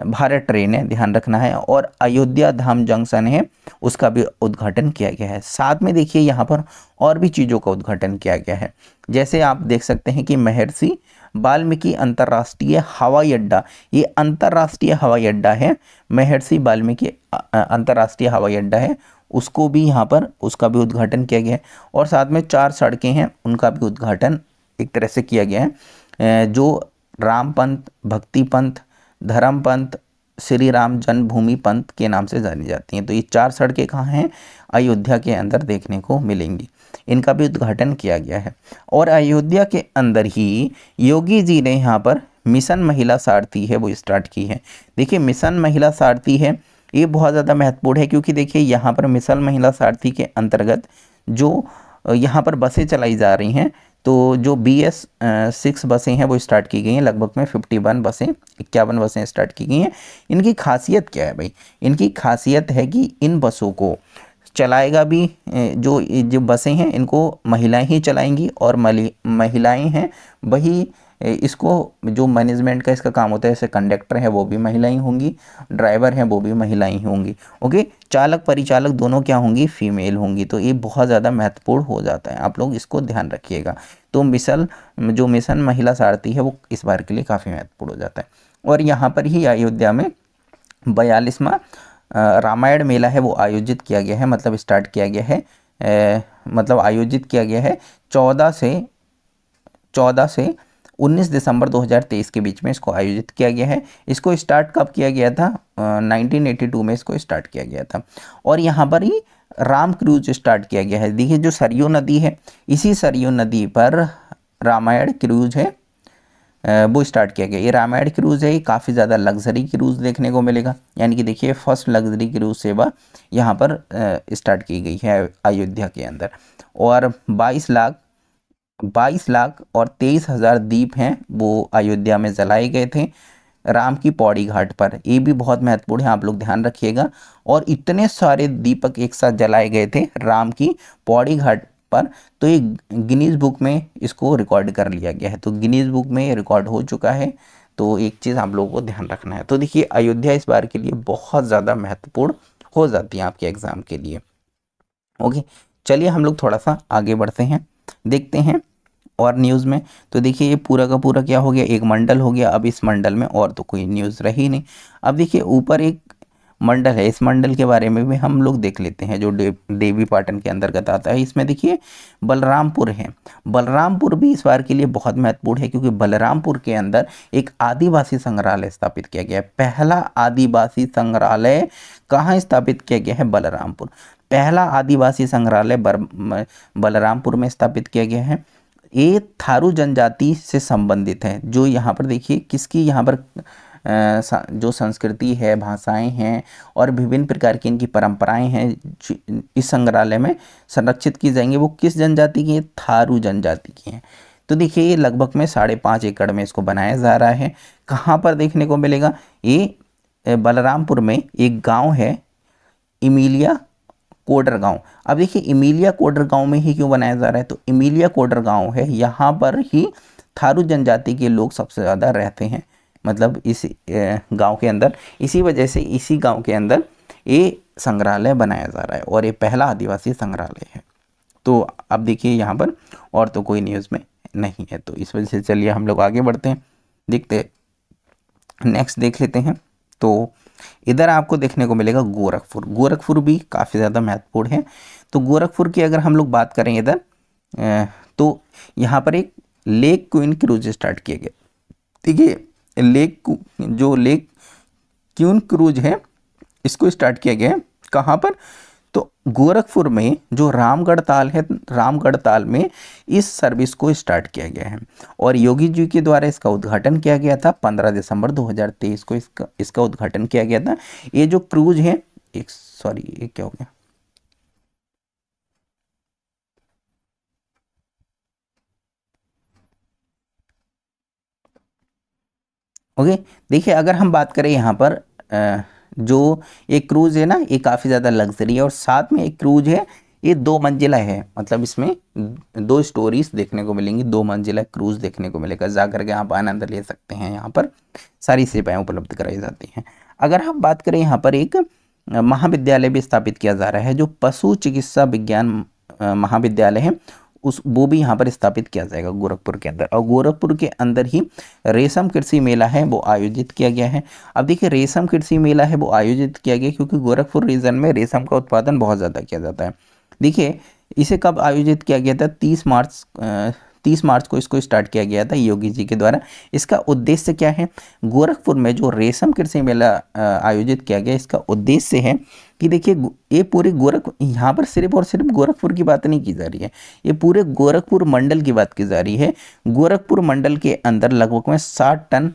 भारत ट्रेन है ध्यान रखना है और अयोध्या धाम जंक्शन है उसका भी उद्घाटन किया गया है साथ में देखिए यहाँ पर और भी चीज़ों का उद्घाटन किया गया है जैसे आप देख सकते हैं कि महर्षि बाल्मीकि अंतर्राष्ट्रीय हवाई अड्डा ये अंतर्राष्ट्रीय हवाई अड्डा है महर्षि बाल्मीकि अंतर्राष्ट्रीय हवाई अड्डा है उसको भी यहाँ पर उसका भी उद्घाटन किया गया है और साथ में चार सड़कें हैं उनका भी उद्घाटन एक तरह से किया गया है जो राम पंथ भक्ति पंथ धर्म पंथ श्री राम जन्मभूमि पंथ के नाम से जानी जाती हैं तो ये चार सड़कें कहाँ हैं अयोध्या के अंदर देखने को मिलेंगी इनका भी उद्घाटन किया गया है और अयोध्या के अंदर ही योगी जी ने यहाँ पर मिशन महिला सारथी है वो स्टार्ट की है देखिए मिशन महिला सारथी है ये बहुत ज़्यादा महत्वपूर्ण है क्योंकि देखिए यहाँ पर मिशन महिला सारथी के अंतर्गत जो यहाँ पर बसें चलाई जा रही हैं तो जो बी एस सिक्स बसें हैं वो स्टार्ट की गई हैं लगभग में फिफ्टी वन बसें इक्यावन बसें स्टार्ट की गई हैं इनकी खासियत क्या है भाई इनकी खासियत है कि इन बसों को चलाएगा भी जो जो बसें हैं इनको महिलाएं ही चलाएंगी और महिलाएं हैं वही इसको जो मैनेजमेंट का इसका काम होता है जैसे कंडक्टर है वो भी महिलाएं होंगी ड्राइवर हैं वो भी महिलाएं होंगी ओके चालक परिचालक दोनों क्या होंगी फीमेल होंगी तो ये बहुत ज़्यादा महत्वपूर्ण हो जाता है आप लोग इसको ध्यान रखिएगा तो मिसल जो मिशन महिला सारथी है वो इस बार के लिए काफ़ी महत्वपूर्ण हो जाता है और यहाँ पर ही अयोध्या में बयालीसवा रामायण मेला है वो आयोजित किया गया है मतलब स्टार्ट किया गया है ए, मतलब आयोजित किया गया है चौदह से चौदह से 19 दिसंबर 2023 के बीच में इसको आयोजित किया गया है इसको स्टार्ट कब किया गया था नाइनटीन 1982 में इसको स्टार्ट किया गया था और यहाँ पर ही राम क्रूज स्टार्ट किया गया है देखिए जो सरयू नदी है इसी सरयू नदी पर रामायण क्रूज है वो स्टार्ट किया गया ये रामायण क्रूज़ है ये काफ़ी ज़्यादा लग्जरी क्रूज़ देखने को मिलेगा यानी कि देखिए फर्स्ट लग्जरी क्रूज़ सेवा यहाँ पर स्टार्ट की गई है अयोध्या के अंदर और 22 लाख बाईस लाख और तेईस हज़ार दीप हैं वो अयोध्या में जलाए गए थे राम की पौड़ी घाट पर ये भी बहुत महत्वपूर्ण है आप लोग ध्यान रखिएगा और इतने सारे दीपक एक साथ जलाए गए थे राम की पौड़ी घाट पर तो ये गिनीज बुक में इसको रिकॉर्ड कर लिया गया है तो गिनीज बुक में ये रिकॉर्ड हो चुका है तो एक चीज़ आप लोगों को ध्यान रखना है तो देखिए अयोध्या इस बार के लिए बहुत ज़्यादा महत्वपूर्ण हो जाती है आपके एग्ज़ाम के लिए ओके चलिए हम लोग थोड़ा सा आगे बढ़ते हैं देखते हैं और न्यूज़ में तो देखिए ये पूरा का पूरा क्या हो गया एक मंडल हो गया अब इस मंडल में और तो कोई न्यूज़ रही नहीं अब देखिए ऊपर एक मंडल है इस मंडल के बारे में भी हम लोग देख लेते हैं जो दे, देवी पाटन के अंतर्गत आता है इसमें देखिए बलरामपुर है बलरामपुर भी इस बार के लिए बहुत महत्वपूर्ण है क्योंकि बलरामपुर के अंदर एक आदिवासी संग्रहालय स्थापित किया गया है पहला आदिवासी संग्रहालय कहाँ स्थापित किया गया है बलरामपुर पहला आदिवासी संग्रहालय बलरामपुर में स्थापित किया गया है ये थारू जनजाति से संबंधित है जो यहाँ पर देखिए किसकी यहाँ पर जो संस्कृति है भाषाएं हैं और विभिन्न प्रकार की इनकी परंपराएं हैं इस संग्रहालय में संरक्षित की जाएंगी वो किस जनजाति की हैं थारू जनजाति की हैं तो देखिए ये लगभग में साढ़े पाँच एकड़ में इसको बनाया जा रहा है कहाँ पर देखने को मिलेगा ये बलरामपुर में एक गांव है इमीलिया कोडर गाँव अब देखिए इमीलिया कोडर गाँव में ही क्यों बनाया जा रहा है तो इमीलिया कोडर गाँव है यहाँ पर ही थारू जनजाति के लोग सबसे ज़्यादा रहते हैं मतलब इस गांव के अंदर इसी वजह से इसी गांव के अंदर ये संग्रहालय बनाया जा रहा है और ये पहला आदिवासी संग्रहालय है तो अब देखिए यहाँ पर और तो कोई न्यूज़ में नहीं है तो इस वजह से चलिए हम लोग आगे बढ़ते हैं देखते नेक्स्ट देख लेते हैं तो इधर आपको देखने को मिलेगा गोरखपुर गोरखपुर भी काफ़ी ज़्यादा महत्वपूर्ण है तो गोरखपुर की अगर हम लोग बात करें इधर तो यहाँ पर एक लेक क्वीन क्रूज स्टार्ट किया गया देखिए लेक जो लेक क्यून क्रूज है इसको स्टार्ट किया गया है कहाँ पर तो गोरखपुर में जो रामगढ़ ताल है रामगढ़ ताल में इस सर्विस को स्टार्ट किया गया है और योगी जी के द्वारा इसका उद्घाटन किया गया था 15 दिसंबर 2023 को इसका इसका उद्घाटन किया गया था ये जो क्रूज है एक सॉरी ये क्या हो गया ओके देखिए अगर हम बात करें यहाँ पर आ, जो ये क्रूज़ है ना ये काफ़ी ज़्यादा लग्जरी है और साथ में एक क्रूज़ है ये दो मंजिला है मतलब इसमें दो स्टोरीज देखने को मिलेंगी दो मंजिला क्रूज देखने को मिलेगा जा करके आप आनंद ले सकते हैं यहाँ पर सारी सेवाएं उपलब्ध कराई जाती हैं अगर हम बात करें यहाँ पर एक महाविद्यालय भी स्थापित किया जा रहा है जो पशु चिकित्सा विज्ञान महाविद्यालय है उस वो भी यहाँ पर स्थापित किया जाएगा गोरखपुर के अंदर और गोरखपुर के अंदर ही रेशम कृषि मेला है वो आयोजित किया गया है अब देखिए रेशम कृषि मेला है वो आयोजित किया गया क्योंकि गोरखपुर रीजन में रेशम का उत्पादन बहुत ज़्यादा किया जाता है देखिए इसे कब आयोजित किया गया था तीस मार्च तीस मार्च को इसको स्टार्ट किया गया था योगी जी के द्वारा इसका उद्देश्य क्या है गोरखपुर में जो रेशम कृषि मेला आयोजित किया गया इसका उद्देश्य है कि देखिए ये पूरे गोरख यहाँ पर सिर्फ और सिर्फ गोरखपुर की बात नहीं की जा रही है ये पूरे गोरखपुर मंडल की बात की जा रही है गोरखपुर मंडल के अंदर लगभग में साठ टन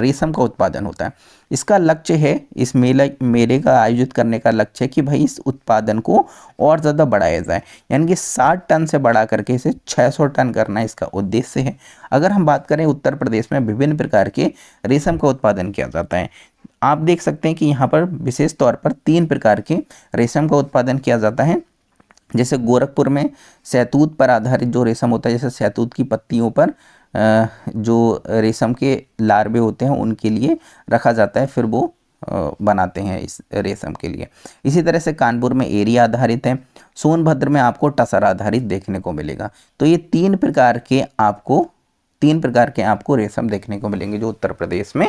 रेशम का उत्पादन होता है इसका लक्ष्य है इस मेला मेले का आयोजित करने का लक्ष्य है कि भाई इस उत्पादन को और ज़्यादा बढ़ाया जाए यानी कि 60 टन से बढ़ा करके इसे 600 टन करना इसका उद्देश्य है अगर हम बात करें उत्तर प्रदेश में विभिन्न प्रकार के रेशम का उत्पादन किया जाता है आप देख सकते हैं कि यहाँ पर विशेष तौर पर तीन प्रकार के रेशम का उत्पादन किया जाता है जैसे गोरखपुर में सैतूत पर आधारित जो रेशम होता है जैसे सैतूत की पत्तियों पर जो रेशम के लार्वे होते हैं उनके लिए रखा जाता है फिर वो बनाते हैं इस रेशम के लिए इसी तरह से कानपुर में एरिया आधारित है सोनभद्र में आपको टसर आधारित देखने को मिलेगा तो ये तीन प्रकार के आपको तीन प्रकार के आपको रेशम देखने को मिलेंगे जो उत्तर प्रदेश में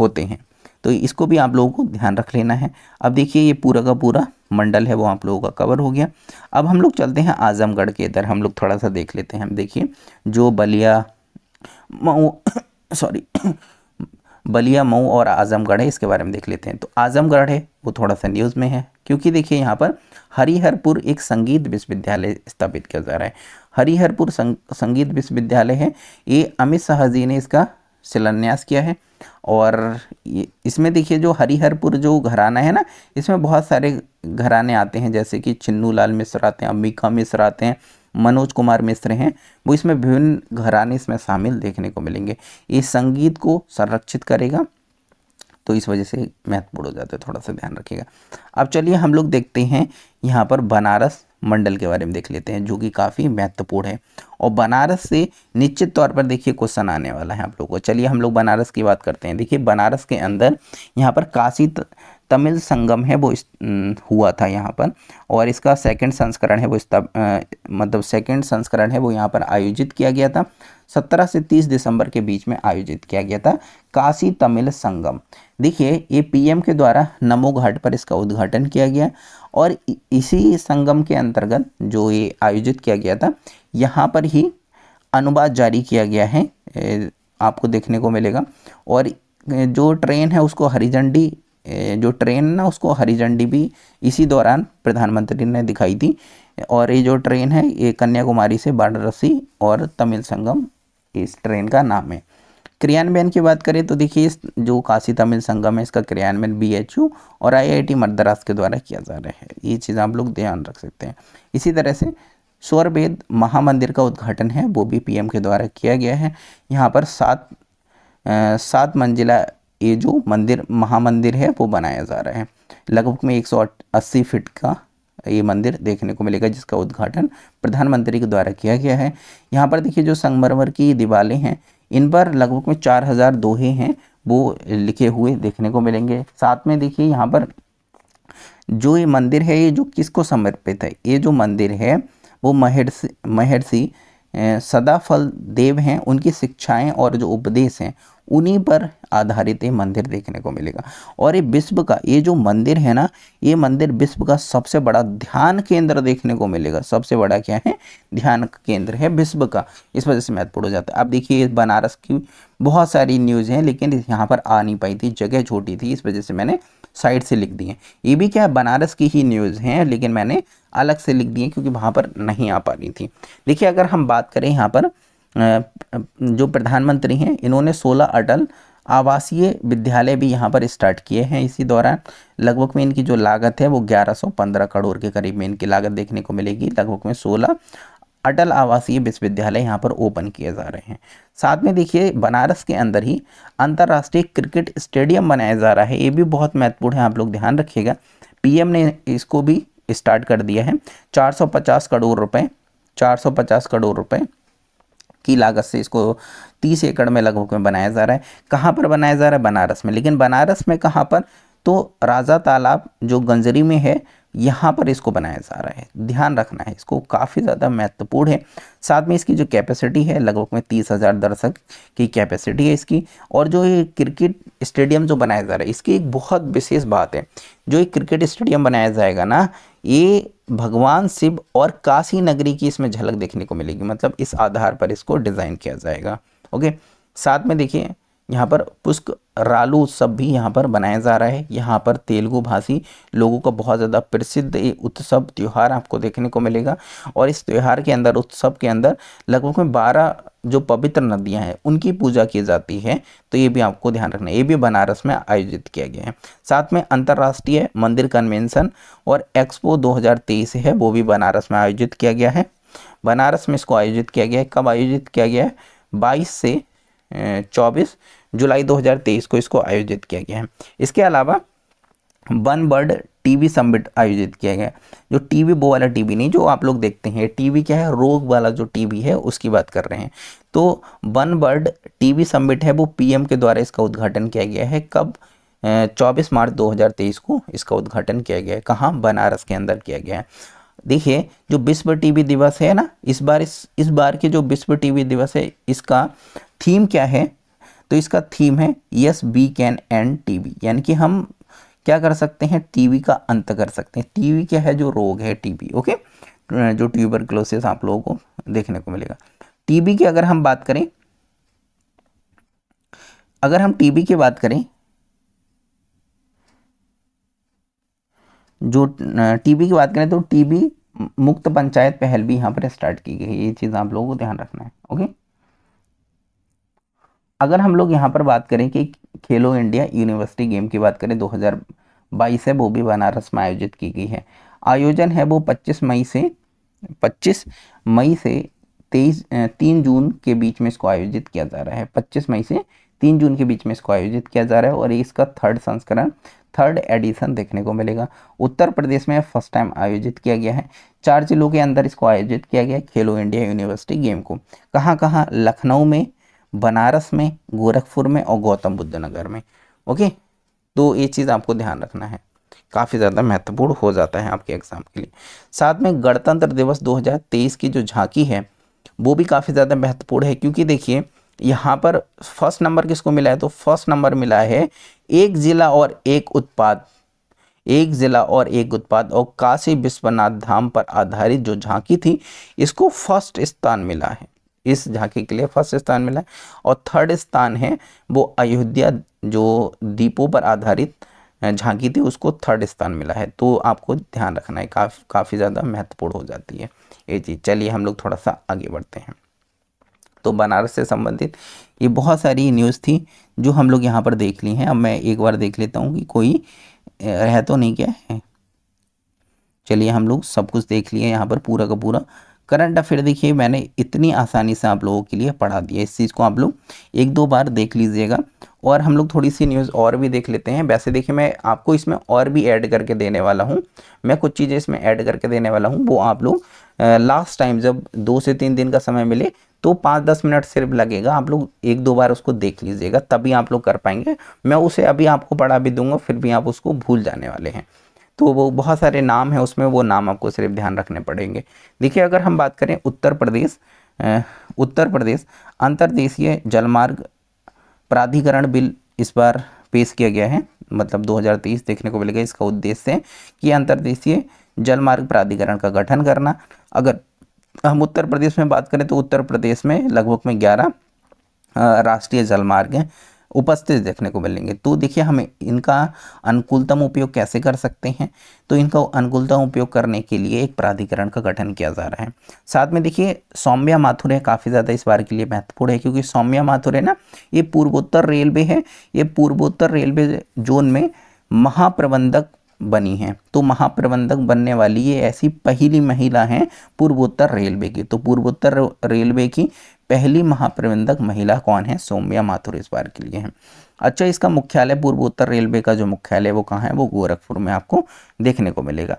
होते हैं तो इसको भी आप लोगों को ध्यान रख लेना है अब देखिए ये पूरा का पूरा मंडल है वो आप लोगों का कवर हो गया अब हम लोग चलते हैं आज़मगढ़ के इधर हम लोग थोड़ा सा देख लेते हैं देखिए जो बलिया मऊ सॉरी बलिया मऊ और आज़मगढ़ है इसके बारे में देख लेते हैं तो आज़मगढ़ है वो थोड़ा सा न्यूज़ में है क्योंकि देखिए यहाँ पर हरिहरपुर एक संगीत विश्वविद्यालय स्थापित किया जा रहा है हरिहरपुर संग, संगीत विश्वविद्यालय है ये अमित शाह जी ने इसका शिलान्यास किया है और इसमें देखिए जो हरिहरपुर जो घराना है ना इसमें बहुत सारे घराने आते हैं जैसे कि चिन्नू लाल मिश्र आते हैं अम्बिका मिश्र आते हैं मनोज कुमार मिश्र हैं वो इसमें विभिन्न घराने इसमें शामिल देखने को मिलेंगे ये संगीत को संरक्षित करेगा तो इस वजह से महत्वपूर्ण हो जाता है थोड़ा सा ध्यान रखिएगा अब चलिए हम लोग देखते हैं यहाँ पर बनारस मंडल के बारे में देख लेते हैं जो कि काफ़ी महत्वपूर्ण है और बनारस से निश्चित तौर पर देखिए क्वेश्चन आने वाला है आप लोगों को चलिए हम लोग बनारस की बात करते हैं देखिए बनारस के अंदर यहाँ पर काशी त, तमिल संगम है वो हुआ था यहाँ पर और इसका सेकंड संस्करण है वो आ, मतलब सेकंड संस्करण है वो यहाँ पर आयोजित किया गया था सत्रह से तीस दिसंबर के बीच में आयोजित किया गया था काशी तमिल संगम देखिए ये पीएम के द्वारा नमो घाट पर इसका उद्घाटन किया गया और इसी संगम के अंतर्गत जो ये आयोजित किया गया था यहाँ पर ही अनुवाद जारी किया गया है आपको देखने को मिलेगा और जो ट्रेन है उसको हरी झंडी जो ट्रेन ना उसको हरी झंडी भी इसी दौरान प्रधानमंत्री ने दिखाई थी और ये जो ट्रेन है ये कन्याकुमारी से वाराणसी और तमिल संगम इस ट्रेन का नाम है क्रियान्वयन की बात करें तो देखिए इस जो काशी तमिल संगम है इसका क्रियान्वयन बी एच यू और आई आई टी मद्रास के द्वारा किया जा रहा है ये चीज़ आप लोग ध्यान रख सकते हैं इसी तरह से स्वरवेद महामंदिर का उद्घाटन है वो भी पीएम के द्वारा किया गया है यहाँ पर सात सात मंजिला ये जो मंदिर महामंदिर है वो बनाया जा रहा है लगभग में 180 फीट का ये मंदिर देखने को मिलेगा जिसका उद्घाटन प्रधानमंत्री के द्वारा किया गया है यहाँ पर देखिए जो संगमरमर की दीवारें हैं इन पर लगभग में चार हज़ार दोहे हैं वो लिखे हुए देखने को मिलेंगे साथ में देखिए यहाँ पर जो ये मंदिर है ये जो किसको समर्पित है ये जो मंदिर है वो महर्षि महर्षि सदाफल देव हैं उनकी शिक्षाएं और जो उपदेश हैं उन्हीं पर आधारित ये मंदिर देखने को मिलेगा और ये विश्व का ये जो मंदिर है ना ये मंदिर विश्व का सबसे बड़ा ध्यान केंद्र देखने को मिलेगा सबसे बड़ा क्या है ध्यान केंद्र है विश्व का इस वजह से महत्वपूर्ण हो जाता है अब देखिए बनारस की बहुत सारी न्यूज़ हैं लेकिन यहाँ पर आ नहीं पाई थी जगह छोटी थी इस वजह से मैंने साइड से लिख दी है ये भी क्या बनारस की ही न्यूज़ हैं लेकिन मैंने अलग से लिख दिए क्योंकि वहाँ पर नहीं आ पा रही थी देखिए अगर हम बात करें यहाँ पर जो प्रधानमंत्री हैं इन्होंने 16 अटल आवासीय विद्यालय भी यहाँ पर स्टार्ट किए हैं इसी दौरान लगभग में इनकी जो लागत है वो 1115 करोड़ के करीब में इनकी लागत देखने को मिलेगी लगभग में 16 अटल आवासीय विश्वविद्यालय यहाँ पर ओपन किए जा रहे हैं साथ में देखिए बनारस के अंदर ही अंतर्राष्ट्रीय क्रिकेट स्टेडियम बनाया जा रहा है ये भी बहुत महत्वपूर्ण है आप लोग ध्यान रखिएगा पीएम ने इसको भी स्टार्ट कर दिए हैं 450 करोड़ रुपए 450 करोड़ रुपए की लागत से इसको तीस एकड़ में लगभग में बनाया जा रहा है कहाँ पर बनाया जा रहा है बनारस में लेकिन बनारस में कहाँ पर तो राजा तालाब जो गंजरी में है यहाँ पर इसको बनाया जा रहा है ध्यान रखना है इसको काफ़ी ज़्यादा महत्वपूर्ण है साथ में इसकी जो कैपेसिटी है लगभग में तीस हज़ार दर्शक की कैपेसिटी है इसकी और जो ये क्रिकेट स्टेडियम जो बनाया जा रहा है इसकी एक बहुत विशेष बात है जो एक क्रिकेट स्टेडियम बनाया जाएगा ना ये भगवान शिव और काशी नगरी की इसमें झलक देखने को मिलेगी मतलब इस आधार पर इसको डिज़ाइन किया जाएगा ओके साथ में देखिए यहाँ पर पुष्क रालू उत्सव भी यहाँ पर बनाया जा रहा है यहाँ पर तेलुगु भाषी लोगों का बहुत ज़्यादा प्रसिद्ध ये उत्सव त्यौहार आपको देखने को मिलेगा और इस त्यौहार के अंदर उत्सव के अंदर लगभग में बारह जो पवित्र नदियाँ हैं उनकी पूजा की जाती है तो ये भी आपको ध्यान रखना है ये भी बनारस में आयोजित किया गया है साथ में अंतर्राष्ट्रीय मंदिर कन्वेंशन और एक्सपो दो है वो भी बनारस में आयोजित किया गया है बनारस में इसको आयोजित किया गया है कब आयोजित किया गया है बाईस से चौबीस जुलाई 2023 को इसको आयोजित किया गया है इसके अलावा वन बर्ड टीवी समिट आयोजित किया गया जो टीवी वो वाला टीवी नहीं जो आप लोग देखते हैं टीवी क्या है रोग वाला जो टीवी है उसकी बात कर रहे हैं तो वन बर्ड टीवी समिट है वो पीएम के द्वारा इसका उद्घाटन किया गया है कब 24 मार्च 2023 को इसका उद्घाटन किया गया है कहाँ बनारस के अंदर किया गया है देखिए जो विश्व टी दिवस है ना इस बार इस इस बार के जो विश्व टी दिवस है इसका थीम क्या है तो इसका थीम है yes we can end TB यानी कि हम क्या कर सकते हैं टीबी का अंत कर सकते हैं टीबी क्या है जो रोग है टीबी ओके जो ट्यूबर क्लोसिस आप लोगों को देखने को मिलेगा टीबी की अगर हम बात करें अगर हम टीबी की बात करें जो टीबी की बात करें तो टीबी मुक्त पंचायत पहल भी यहां पर स्टार्ट की गई है ये चीज़ आप लोगों को ध्यान रखना है ओके अगर हम लोग यहाँ पर बात करें कि खेलो इंडिया यूनिवर्सिटी गेम की बात करें 2022 है वो भी बनारस में आयोजित की गई है आयोजन है वो 25 मई से 25 मई से तेईस तीन जून के बीच में इसको आयोजित किया जा रहा है 25 मई से तीन जून के बीच में इसको आयोजित किया जा रहा है और इसका थर्ड संस्करण थर्ड एडिशन देखने को मिलेगा उत्तर प्रदेश में फर्स्ट टाइम आयोजित किया गया है चार जिलों के अंदर इसको आयोजित किया गया खेलो इंडिया यूनिवर्सिटी गेम को कहाँ कहाँ लखनऊ में बनारस में गोरखपुर में और गौतम बुद्ध नगर में ओके तो ये चीज़ आपको ध्यान रखना है काफ़ी ज़्यादा महत्वपूर्ण हो जाता है आपके एग्ज़ाम के लिए साथ में गणतंत्र दिवस 2023 की जो झांकी है वो भी काफ़ी ज़्यादा महत्वपूर्ण है क्योंकि देखिए यहाँ पर फर्स्ट नंबर किसको मिला है तो फर्स्ट नंबर मिला है एक ज़िला और एक उत्पाद एक ज़िला और एक उत्पाद और काशी विश्वनाथ धाम पर आधारित जो झांकी थी इसको फर्स्ट स्थान मिला है इस झांकी के लिए फर्स्ट स्थान मिला है और थर्ड स्थान है वो अयोध्या जो दीपों पर आधारित झांकी थी उसको थर्ड स्थान मिला है तो आपको ध्यान रखना है काफ़ काफ़ी ज़्यादा महत्वपूर्ण हो जाती है ये चीज़ चलिए हम लोग थोड़ा सा आगे बढ़ते हैं तो बनारस से संबंधित ये बहुत सारी न्यूज़ थी जो हम लोग यहाँ पर देख ली हैं अब मैं एक बार देख लेता हूँ कि कोई रह तो नहीं क्या है चलिए हम लोग सब कुछ देख लिए यहाँ पर पूरा का पूरा करंट अफेयर देखिए मैंने इतनी आसानी से आप लोगों के लिए पढ़ा दिया इस चीज़ को आप लोग एक दो बार देख लीजिएगा और हम लोग थोड़ी सी न्यूज़ और भी देख लेते हैं वैसे देखिए मैं आपको इसमें और भी ऐड करके देने वाला हूँ मैं कुछ चीज़ें इसमें ऐड करके देने वाला हूँ वो आप लोग लास्ट टाइम जब दो से तीन दिन का समय मिले तो पाँच दस मिनट सिर्फ लगेगा आप लोग एक दो बार उसको देख लीजिएगा तभी आप लोग कर पाएंगे मैं उसे अभी आपको पढ़ा भी दूंगा फिर भी आप उसको भूल जाने वाले हैं तो वो बहुत सारे नाम हैं उसमें वो नाम आपको सिर्फ ध्यान रखने पड़ेंगे देखिए अगर हम बात करें उत्तर प्रदेश उत्तर प्रदेश अंतर्देशीय जलमार्ग प्राधिकरण बिल इस बार पेश किया गया है मतलब 2023 देखने को मिलेगा इसका उद्देश्य है कि अंतर्देशीय जलमार्ग प्राधिकरण का गठन करना अगर हम उत्तर प्रदेश में बात करें तो उत्तर प्रदेश में लगभग में ग्यारह राष्ट्रीय जलमार्ग हैं उपस्थित देखने को मिलेंगे तो देखिए हम इनका अनुकूलतम उपयोग कैसे कर सकते हैं तो इनका अनुकूलतम उपयोग करने के लिए एक प्राधिकरण का गठन किया जा रहा है साथ में देखिए सौम्या माथुर है काफ़ी ज़्यादा इस बार के लिए महत्वपूर्ण है क्योंकि सौम्या माथुर है ना ये पूर्वोत्तर रेलवे है ये पूर्वोत्तर रेलवे जोन में महाप्रबंधक बनी हैं तो महाप्रबंधक बनने वाली ये ऐसी पहली महिला हैं पूर्वोत्तर रेलवे की तो पूर्वोत्तर रेलवे की पहली महाप्रबंधक महिला कौन है सोम्या माथुर इस बार के लिए हैं अच्छा इसका मुख्यालय पूर्वोत्तर रेलवे का जो मुख्यालय वो कहाँ है वो गोरखपुर में आपको देखने को मिलेगा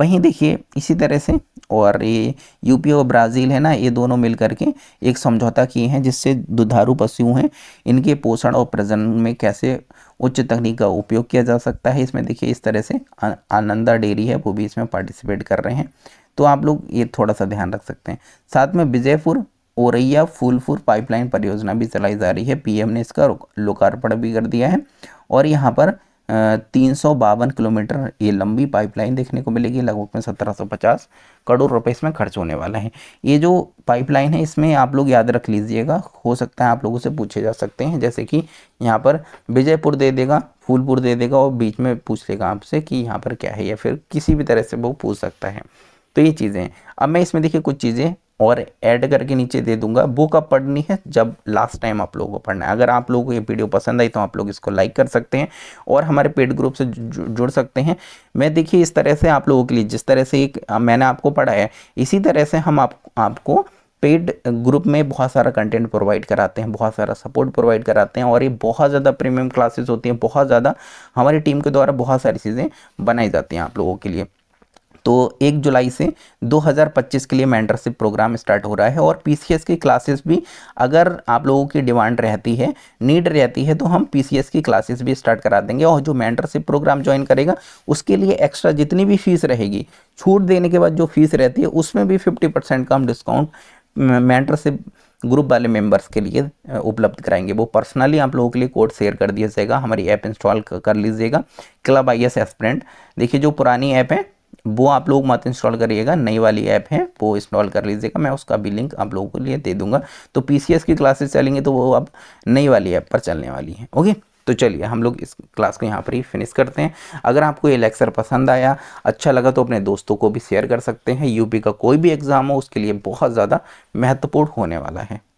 वहीं देखिए इसी तरह से और ये यूपी और ब्राज़ील है ना ये दोनों मिल के एक समझौता किए हैं जिससे दुधारू पशु हैं इनके पोषण और प्रजनन में कैसे उच्च तकनीक का उपयोग किया जा सकता है इसमें देखिए इस तरह से आनंदा डेयरी है वो भी इसमें पार्टिसिपेट कर रहे हैं तो आप लोग ये थोड़ा सा ध्यान रख सकते हैं साथ में विजयपुर ओरैया फूलपुर पाइपलाइन परियोजना भी चलाई जा रही है पीएम ने इसका लोकार्पण भी कर दिया है और यहाँ पर तीन सौ बावन किलोमीटर ये लंबी पाइपलाइन देखने को मिलेगी लगभग में सत्रह सौ पचास करोड़ रुपए इसमें खर्च होने वाला है ये जो पाइपलाइन है इसमें आप लोग याद रख लीजिएगा हो सकता है आप लोगों से पूछे जा सकते हैं जैसे कि यहाँ पर विजयपुर दे देगा फूलपुर दे देगा और बीच में पूछ लेगा आपसे कि यहाँ पर क्या है या फिर किसी भी तरह से वो पूछ सकता है तो ये चीज़ें अब मैं इसमें देखिए कुछ चीज़ें और ऐड करके नीचे दे दूंगा बुक अब पढ़नी है जब लास्ट टाइम आप लोगों को पढ़ना है अगर आप लोगों को ये वीडियो पसंद आई तो आप लोग इसको लाइक कर सकते हैं और हमारे पेड ग्रुप से जुड़ सकते हैं मैं देखिए इस तरह से आप लोगों के लिए जिस तरह से एक मैंने आपको पढ़ा है इसी तरह से हम आप, आपको पेड ग्रुप में बहुत सारा कंटेंट प्रोवाइड कराते हैं बहुत सारा सपोर्ट प्रोवाइड कराते हैं और ये बहुत ज़्यादा प्रीमियम क्लासेस होती हैं बहुत ज़्यादा हमारी टीम के द्वारा बहुत सारी चीज़ें बनाई जाती हैं आप लोगों के लिए तो एक जुलाई से 2025 के लिए मेंटरशिप प्रोग्राम स्टार्ट हो रहा है और पी की क्लासेस भी अगर आप लोगों की डिमांड रहती है नीड रहती है तो हम पी की क्लासेस भी स्टार्ट करा देंगे और जो मेंटरशिप प्रोग्राम ज्वाइन करेगा उसके लिए एक्स्ट्रा जितनी भी फीस रहेगी छूट देने के बाद जो फीस रहती है उसमें भी फिफ्टी परसेंट का हम डिस्काउंट मेंटरशिप ग्रुप वाले मेंबर्स के लिए उपलब्ध कराएंगे वो पर्सनली आप लोगों के लिए कोड शेयर कर दिया जाएगा हमारी ऐप इंस्टॉल कर लीजिएगा क्लब आई एस एस्पिरेंट देखिए जो पुरानी ऐप है वो आप लोग मत इंस्टॉल करिएगा नई वाली ऐप है वो इंस्टॉल कर लीजिएगा मैं उसका भी लिंक आप लोगों के लिए दे दूंगा तो पी की क्लासेस चलेंगे तो वो अब नई वाली ऐप पर चलने वाली है ओके तो चलिए हम लोग इस क्लास को यहाँ पर ही फिनिश करते हैं अगर आपको ये लेक्चर पसंद आया अच्छा लगा तो अपने दोस्तों को भी शेयर कर सकते हैं यूपी का कोई भी एग्ज़ाम हो उसके लिए बहुत ज़्यादा महत्वपूर्ण होने वाला है